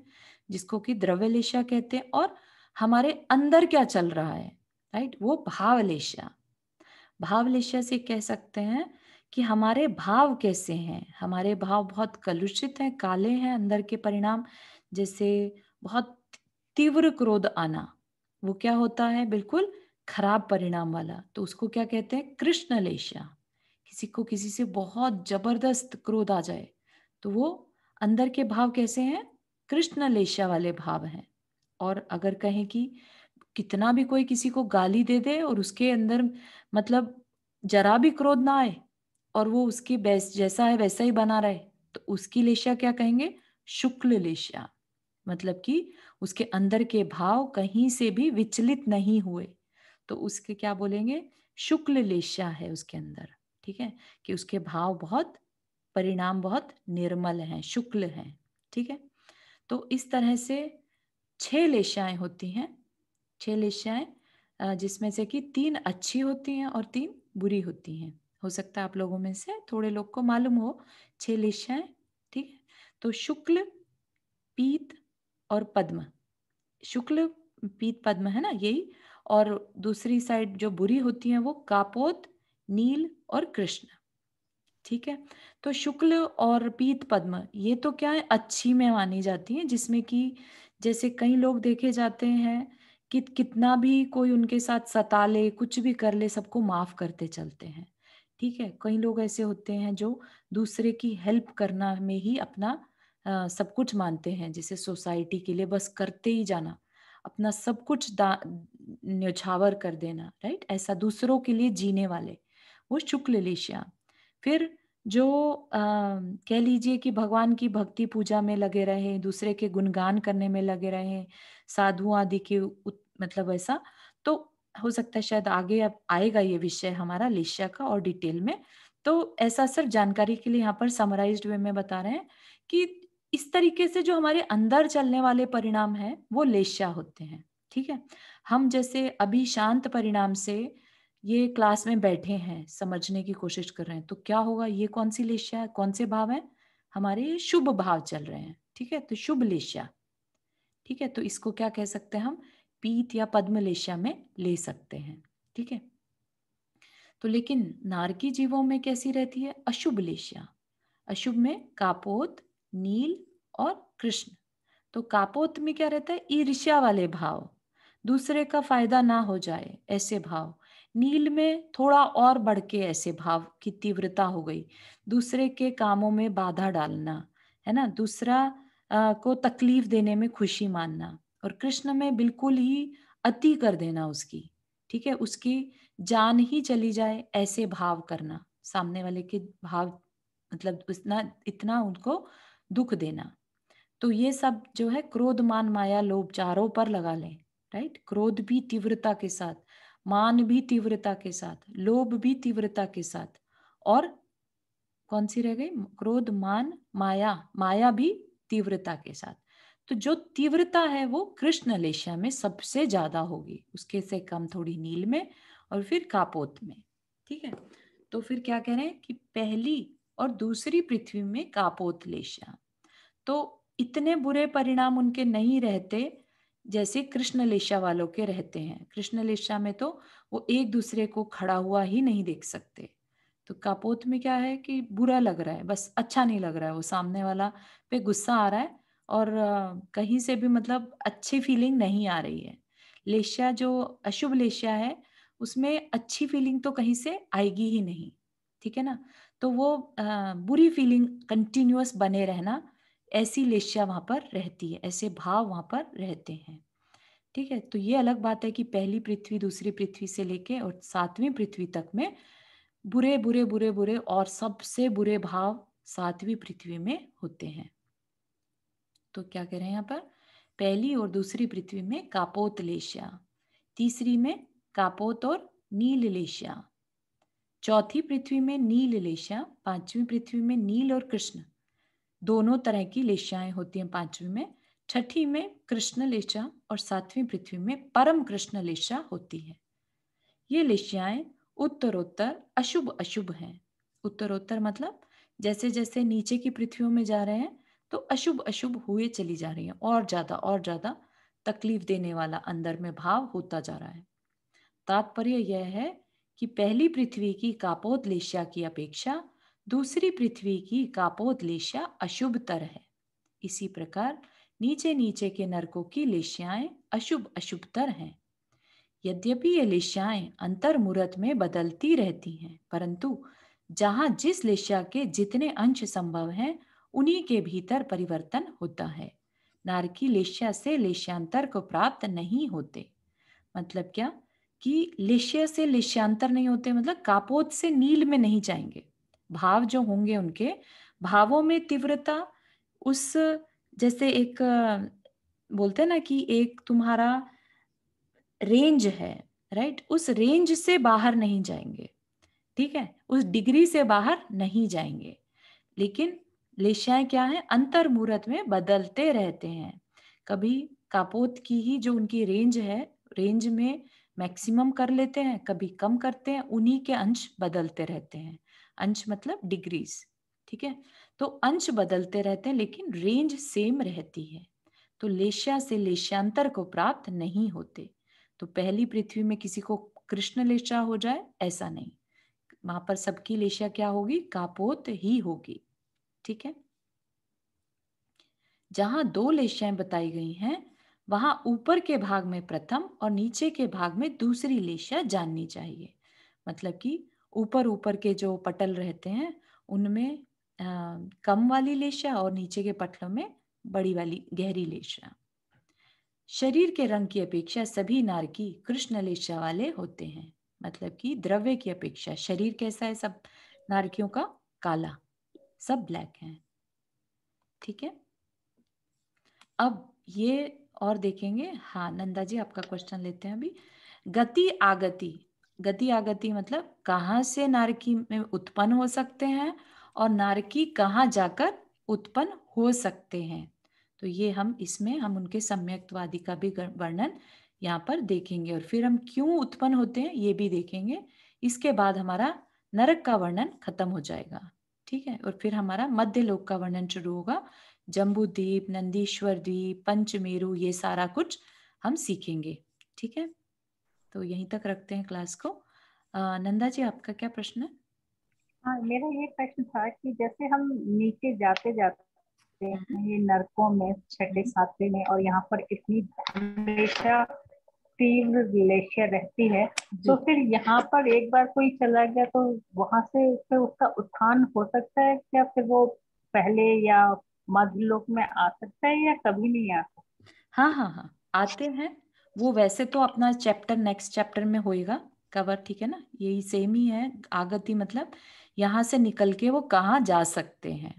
जिसको कि द्रव्य लेशा कहते हैं और हमारे अंदर क्या चल रहा है राइट वो भाव लेशा भावलेश से कह सकते हैं कि हमारे भाव कैसे हैं हमारे भाव बहुत कलुषित हैं काले हैं अंदर के परिणाम जैसे बहुत तीव्र क्रोध आना वो क्या होता है बिल्कुल खराब परिणाम वाला तो उसको क्या कहते हैं कृष्ण लेशिया किसी को किसी से बहुत जबरदस्त क्रोध आ जाए तो वो अंदर के भाव कैसे हैं कृष्ण लेशिया वाले भाव हैं और अगर कहें कि कितना भी कोई किसी को गाली दे दे और उसके अंदर मतलब जरा भी क्रोध ना आए और वो उसकी जैसा है वैसा ही बना रहे तो उसकी लेशिया क्या कहेंगे शुक्ल लेशिया मतलब कि उसके अंदर के भाव कहीं से भी विचलित नहीं हुए तो उसके क्या बोलेंगे शुक्ल लेशिया है उसके अंदर ठीक है कि उसके भाव बहुत परिणाम बहुत निर्मल हैं शुक्ल हैं ठीक है तो इस तरह से छह लेशियाएं होती हैं छह लिस्याएं जिसमें से कि तीन अच्छी होती हैं और तीन बुरी होती हैं हो सकता है आप लोगों में से थोड़े लोग को मालूम हो छह लिस्याएं ठीक है तो शुक्ल पीत और पद्म शुक्ल पीत पद्म है ना यही और दूसरी साइड जो बुरी होती है वो कापोत नील और कृष्ण ठीक है तो शुक्ल और पीत पद्म ये तो क्या है अच्छी में मानी जाती है जिसमें कि जैसे कई लोग देखे जाते हैं कि कितना भी कोई उनके साथ सता ले कुछ भी कर ले सबको माफ करते चलते हैं ठीक है कई लोग ऐसे होते हैं जो दूसरे की हेल्प करना में ही अपना आ, सब कुछ मानते हैं जैसे सोसाइटी के लिए बस करते ही जाना अपना सब कुछ दा न्यौछावर कर देना राइट ऐसा दूसरों के लिए जीने वाले वो शुक्ल लेशिया फिर जो आ, कह लीजिए कि भगवान की भक्ति पूजा में लगे रहे दूसरे के गुणगान करने में लगे रहे साधु आदि के उत, मतलब ऐसा तो हो सकता है शायद आगे अब आएगा ये विषय हमारा लेशिया का और डिटेल में तो ऐसा सिर्फ जानकारी के लिए यहाँ पर समराइज वे में बता रहे हैं कि इस तरीके से जो हमारे अंदर चलने वाले परिणाम है वो लेशिया होते हैं ठीक है हम जैसे अभी शांत परिणाम से ये क्लास में बैठे हैं समझने की कोशिश कर रहे हैं तो क्या होगा ये कौन सी लेशिया है कौन से भाव है हमारे शुभ भाव चल रहे हैं ठीक है तो शुभ लेशिया ठीक है तो इसको क्या कह सकते हैं हम पीत या पद्मलेशिया में ले सकते हैं ठीक है तो लेकिन नारकी जीवों में कैसी रहती है अशुभ लेशिया अशुभ में कापोत नील और कृष्ण तो कापोत में क्या रहता है ईर्ष्या वाले भाव दूसरे का फायदा ना हो जाए ऐसे भाव नील में थोड़ा और बढ़ के ऐसे भाव की तीव्रता हो गई दूसरे के कामों में बाधा डालना है ना दूसरा आ, को तकलीफ देने में खुशी मानना और कृष्ण में बिल्कुल ही अति कर देना उसकी ठीक है उसकी जान ही चली जाए ऐसे भाव करना सामने वाले के भाव मतलब इतना इतना उनको दुख देना तो ये सब जो है क्रोध मान माया लोभ चारों पर लगा लें राइट क्रोध भी तीव्रता के साथ मान भी तीव्रता के साथ लोभ भी तीव्रता के साथ और कौन सी रह गई क्रोध मान माया माया भी तीव्रता के साथ तो जो तीव्रता है वो कृष्ण लेशिया में सबसे ज्यादा होगी उसके से कम थोड़ी नील में और फिर कापोत में ठीक है तो फिर क्या कह रहे हैं कि पहली और दूसरी पृथ्वी में कापोत लेशिया तो इतने बुरे परिणाम उनके नहीं रहते जैसे कृष्ण लेशा वालों के रहते हैं कृष्ण लेशा में तो वो एक दूसरे को खड़ा हुआ ही नहीं देख सकते तो कापोत में क्या है कि बुरा लग रहा है बस अच्छा नहीं लग रहा है वो सामने वाला पे गुस्सा आ रहा है और कहीं से भी मतलब अच्छी फीलिंग नहीं आ रही है लेशिया जो अशुभ लेशिया है उसमें अच्छी फीलिंग तो कहीं से आएगी ही नहीं ठीक है ना तो वो बुरी फीलिंग कंटिन्यूस बने रहना ऐसी लेशिया वहाँ पर रहती है ऐसे भाव वहाँ पर रहते हैं ठीक है तो ये अलग बात है कि पहली पृथ्वी दूसरी पृथ्वी से लेके और सातवीं पृथ्वी तक में बुरे बुरे बुरे बुरे और सबसे बुरे भाव सातवीं पृथ्वी में होते हैं तो क्या कह रहे हैं यहाँ पर पहली और दूसरी पृथ्वी में कापोत लेशिया तीसरी में कापोत और नील लेशिया चौथी पृथ्वी में नील लेशिया पांचवी पृथ्वी में नील और कृष्ण दोनों तरह की लेशियाएं होती हैं पांचवी में छठी में कृष्ण लेशा और सातवीं पृथ्वी में परम कृष्ण लेशा होती है ये लेशियाएं उत्तरोत्तर अशुभ अशुभ हैं उत्तरोत्तर मतलब जैसे जैसे नीचे की पृथ्वियों में जा रहे हैं तो अशुभ अशुभ हुए चली जा रही है और ज्यादा और ज्यादा तकलीफ देने वाला अंदर में भाव होता जा रहा है तात्पर्य यह है कि पहली पृथ्वी की कापोदलेशिया की अपेक्षा दूसरी पृथ्वी की अशुभ तर है इसी प्रकार नीचे नीचे के नरकों की लेशियाएं अशुभ अशुभ तर है यद्यपि ये लेशियाएं अंतर मुहूर्त में बदलती रहती हैं परंतु जहां जिस लेशिया के जितने अंश संभव हैं उन्हीं के भीतर परिवर्तन होता है नारकी लेश्या से लेश्यांतर को प्राप्त नहीं होते मतलब क्या कि लेश्य से लेश्यांतर नहीं होते मतलब कापोत से नील में नहीं जाएंगे भाव जो होंगे उनके भावों में तीव्रता उस जैसे एक बोलते हैं ना कि एक तुम्हारा रेंज है राइट उस रेंज से बाहर नहीं जाएंगे ठीक है उस डिग्री से बाहर नहीं जाएंगे लेकिन लेशियाएं क्या है अंतर मुहूर्त में बदलते रहते हैं कभी कापोत की ही जो उनकी रेंज है रेंज में मैक्सिमम कर लेते हैं कभी कम करते हैं उन्हीं के अंश बदलते रहते हैं अंश मतलब डिग्रीज ठीक है तो अंश बदलते रहते हैं लेकिन रेंज सेम रहती है तो लेशिया से लेशांतर को प्राप्त नहीं होते तो पहली पृथ्वी में किसी को कृष्ण लेशा हो जाए ऐसा नहीं वहां पर सबकी लेशिया क्या होगी कापोत ही होगी ठीक है जहां दो लेशियां बताई गई हैं वहां ऊपर के भाग में प्रथम और नीचे के भाग में दूसरी लेशिया जाननी चाहिए मतलब कि ऊपर ऊपर के जो पटल रहते हैं उनमें आ, कम वाली लेशिया और नीचे के पटलों में बड़ी वाली गहरी लेशा शरीर के रंग की अपेक्षा सभी नारकी कृष्ण लेशिया वाले होते हैं मतलब कि द्रव्य की अपेक्षा शरीर कैसा है सब नारकियों का काला सब ब्लैक हैं ठीक है अब ये और देखेंगे हाँ नंदा जी आपका क्वेश्चन लेते हैं अभी गति आगति गति आगति मतलब कहाँ से नारकी में उत्पन्न हो सकते हैं और नारकी कहाँ जाकर उत्पन्न हो सकते हैं तो ये हम इसमें हम उनके सम्यक्तवादी का भी वर्णन यहाँ पर देखेंगे और फिर हम क्यों उत्पन्न होते हैं ये भी देखेंगे इसके बाद हमारा नरक का वर्णन खत्म हो जाएगा ठीक है और फिर हमारा मध्य लोक का वर्णन शुरू होगा जम्बू द्वीप नंदीश्वर द्वीप पंचमेरु ये सारा कुछ हम सीखेंगे ठीक है तो यहीं तक रखते हैं क्लास को आ, नंदा जी आपका क्या प्रश्न है हाँ मेरा ये प्रश्न था कि जैसे हम नीचे जाते जाते हम्म। हैं ये नरकों में छठे सातवें में और यहाँ पर इतनी हमेशा तीव्र लेख्य रहती है तो फिर यहाँ पर एक बार कोई चला गया तो वहां से फिर उसका उत्थान हो सकता है क्या फिर वो पहले या मध्य लोक में आ सकता है या कभी नहीं आ सकता हाँ हाँ हाँ आते हैं वो वैसे तो अपना चैप्टर नेक्स्ट चैप्टर में होएगा कवर ठीक है ना यही सेम ही है आगति मतलब यहाँ से निकल के वो कहाँ जा सकते हैं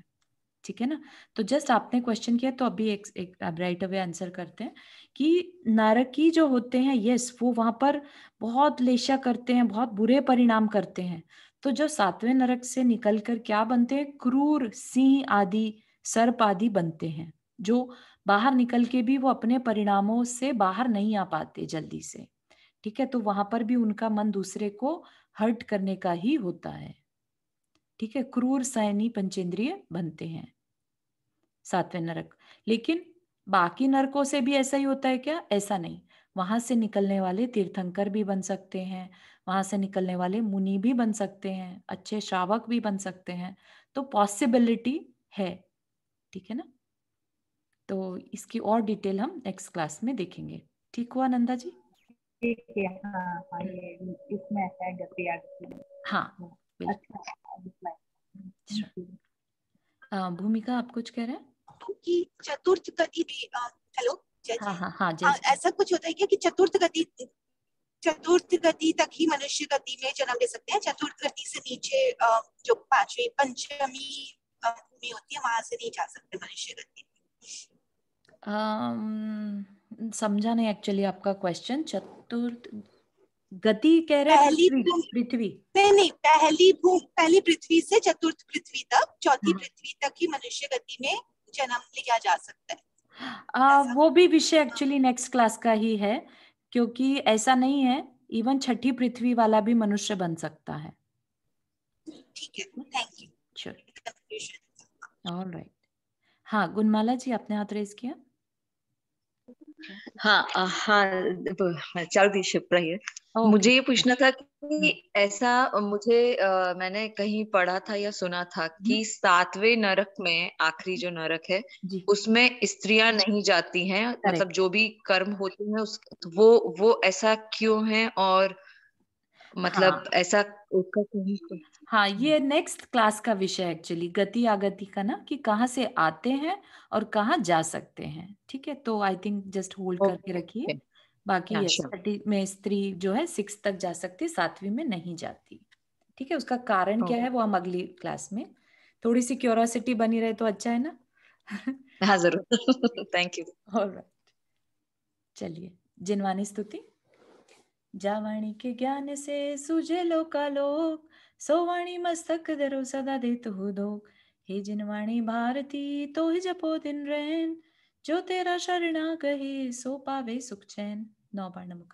ठीक है ना तो जस्ट आपने क्वेश्चन किया तो अभी एक, एक राइट अवे आंसर करते हैं कि नारकी जो होते हैं यस वो वहां पर बहुत लेशा करते हैं बहुत बुरे परिणाम करते हैं तो जो सातवें नरक से निकल कर क्या बनते हैं क्रूर सिंह आदि सर्प आदि बनते हैं जो बाहर निकल के भी वो अपने परिणामों से बाहर नहीं आ पाते जल्दी से ठीक है तो वहां पर भी उनका मन दूसरे को हर्ट करने का ही होता है ठीक है क्रूर सैनी पंचेंद्रिय बनते हैं सातवें नरक लेकिन बाकी नरकों से भी ऐसा ही होता है क्या ऐसा नहीं वहां से निकलने वाले तीर्थंकर भी बन सकते हैं वहां से निकलने वाले मुनि भी बन सकते हैं अच्छे श्रावक भी बन सकते हैं तो पॉसिबिलिटी है ठीक है ना तो इसकी और डिटेल हम नेक्स्ट क्लास में देखेंगे ठीक हुआ नंदा जी ठीक है हाँ, इसमें है हाँ, हाँ बिल्कुल अच्छा। भूमिका uh, आप कुछ कह रहे हैं कि चतुर्थ गति भी हेलो हाँ, हाँ, हाँ, ऐसा कुछ होता है क्या कि चतुर्थ गति चतुर्थ गति तक ही मनुष्य गति में जन्म ले सकते हैं चतुर्थ गति से नीचे जो पांचवी पंचमी भूमि होती है वहां से नहीं जा सकते मनुष्य गति um, समझा नहीं एक्चुअली आपका क्वेश्चन चतुर्थ गति कह रहे पहली पृथ्वी नहीं नहीं पहली भू पहली पृथ्वी से चतुर्थ पृथ्वी तक चौथी हाँ। पृथ्वी तक ही मनुष्य गति में जन्म लिया जा सकता है आ, वो भी विषय एक्चुअली नेक्स्ट क्लास का ही है क्योंकि ऐसा नहीं है इवन छठी पृथ्वी वाला भी मनुष्य बन सकता है ठीक है थैंक यू ऑल राइट हाँ गुनमाला जी आपने हाथ रेस किया हाँ हाँ चारू दिशा प्रेयर okay. मुझे ये पूछना था कि ऐसा मुझे आ, मैंने कहीं पढ़ा था या सुना था कि सातवें नरक में आखिरी जो नरक है उसमें स्त्रियां नहीं जाती हैं मतलब जो भी कर्म होते हैं उस वो वो ऐसा क्यों है और मतलब हाँ, ऐसा उसका हाँ ये नेक्स्ट क्लास का विषय एक्चुअली गति आगति का ना कि कहाँ से आते हैं और कहाँ जा सकते हैं ठीक है तो आई थिंक जस्ट होल्ड करके रखिए बाकी थर्टी अच्छा। में स्त्री जो है सिक्स तक जा सकती है सातवीं में नहीं जाती ठीक है उसका कारण क्या है वो हम अगली क्लास में थोड़ी सी क्यूरोसिटी बनी रहे तो अच्छा है ना [laughs] हाँ जरूर थैंक यू ऑलराइट चलिए जिनवानी स्तुति जावाणी के ज्ञान से सूझे लोकालोक सोवाणी मस्तक दरो सदा देत हो दो हे जिनवाणी भारती तो ही जपो दिन रहन जो तेरा शरण कहे सो पावे सुख चैन नौ बार नमो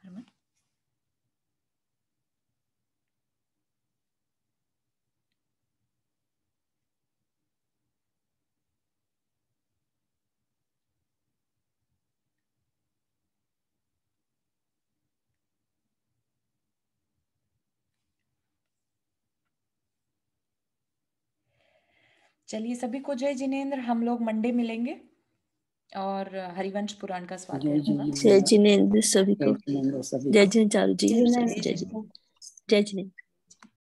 चलिए सभी को जय जिनेन्द्र हम लोग मंडे मिलेंगे और हरिवंश पुराण का स्वागत जय जिनेन्द्र सभी को जय जिनेन्द्र चारू जी जय जी जय जिनेन्द्र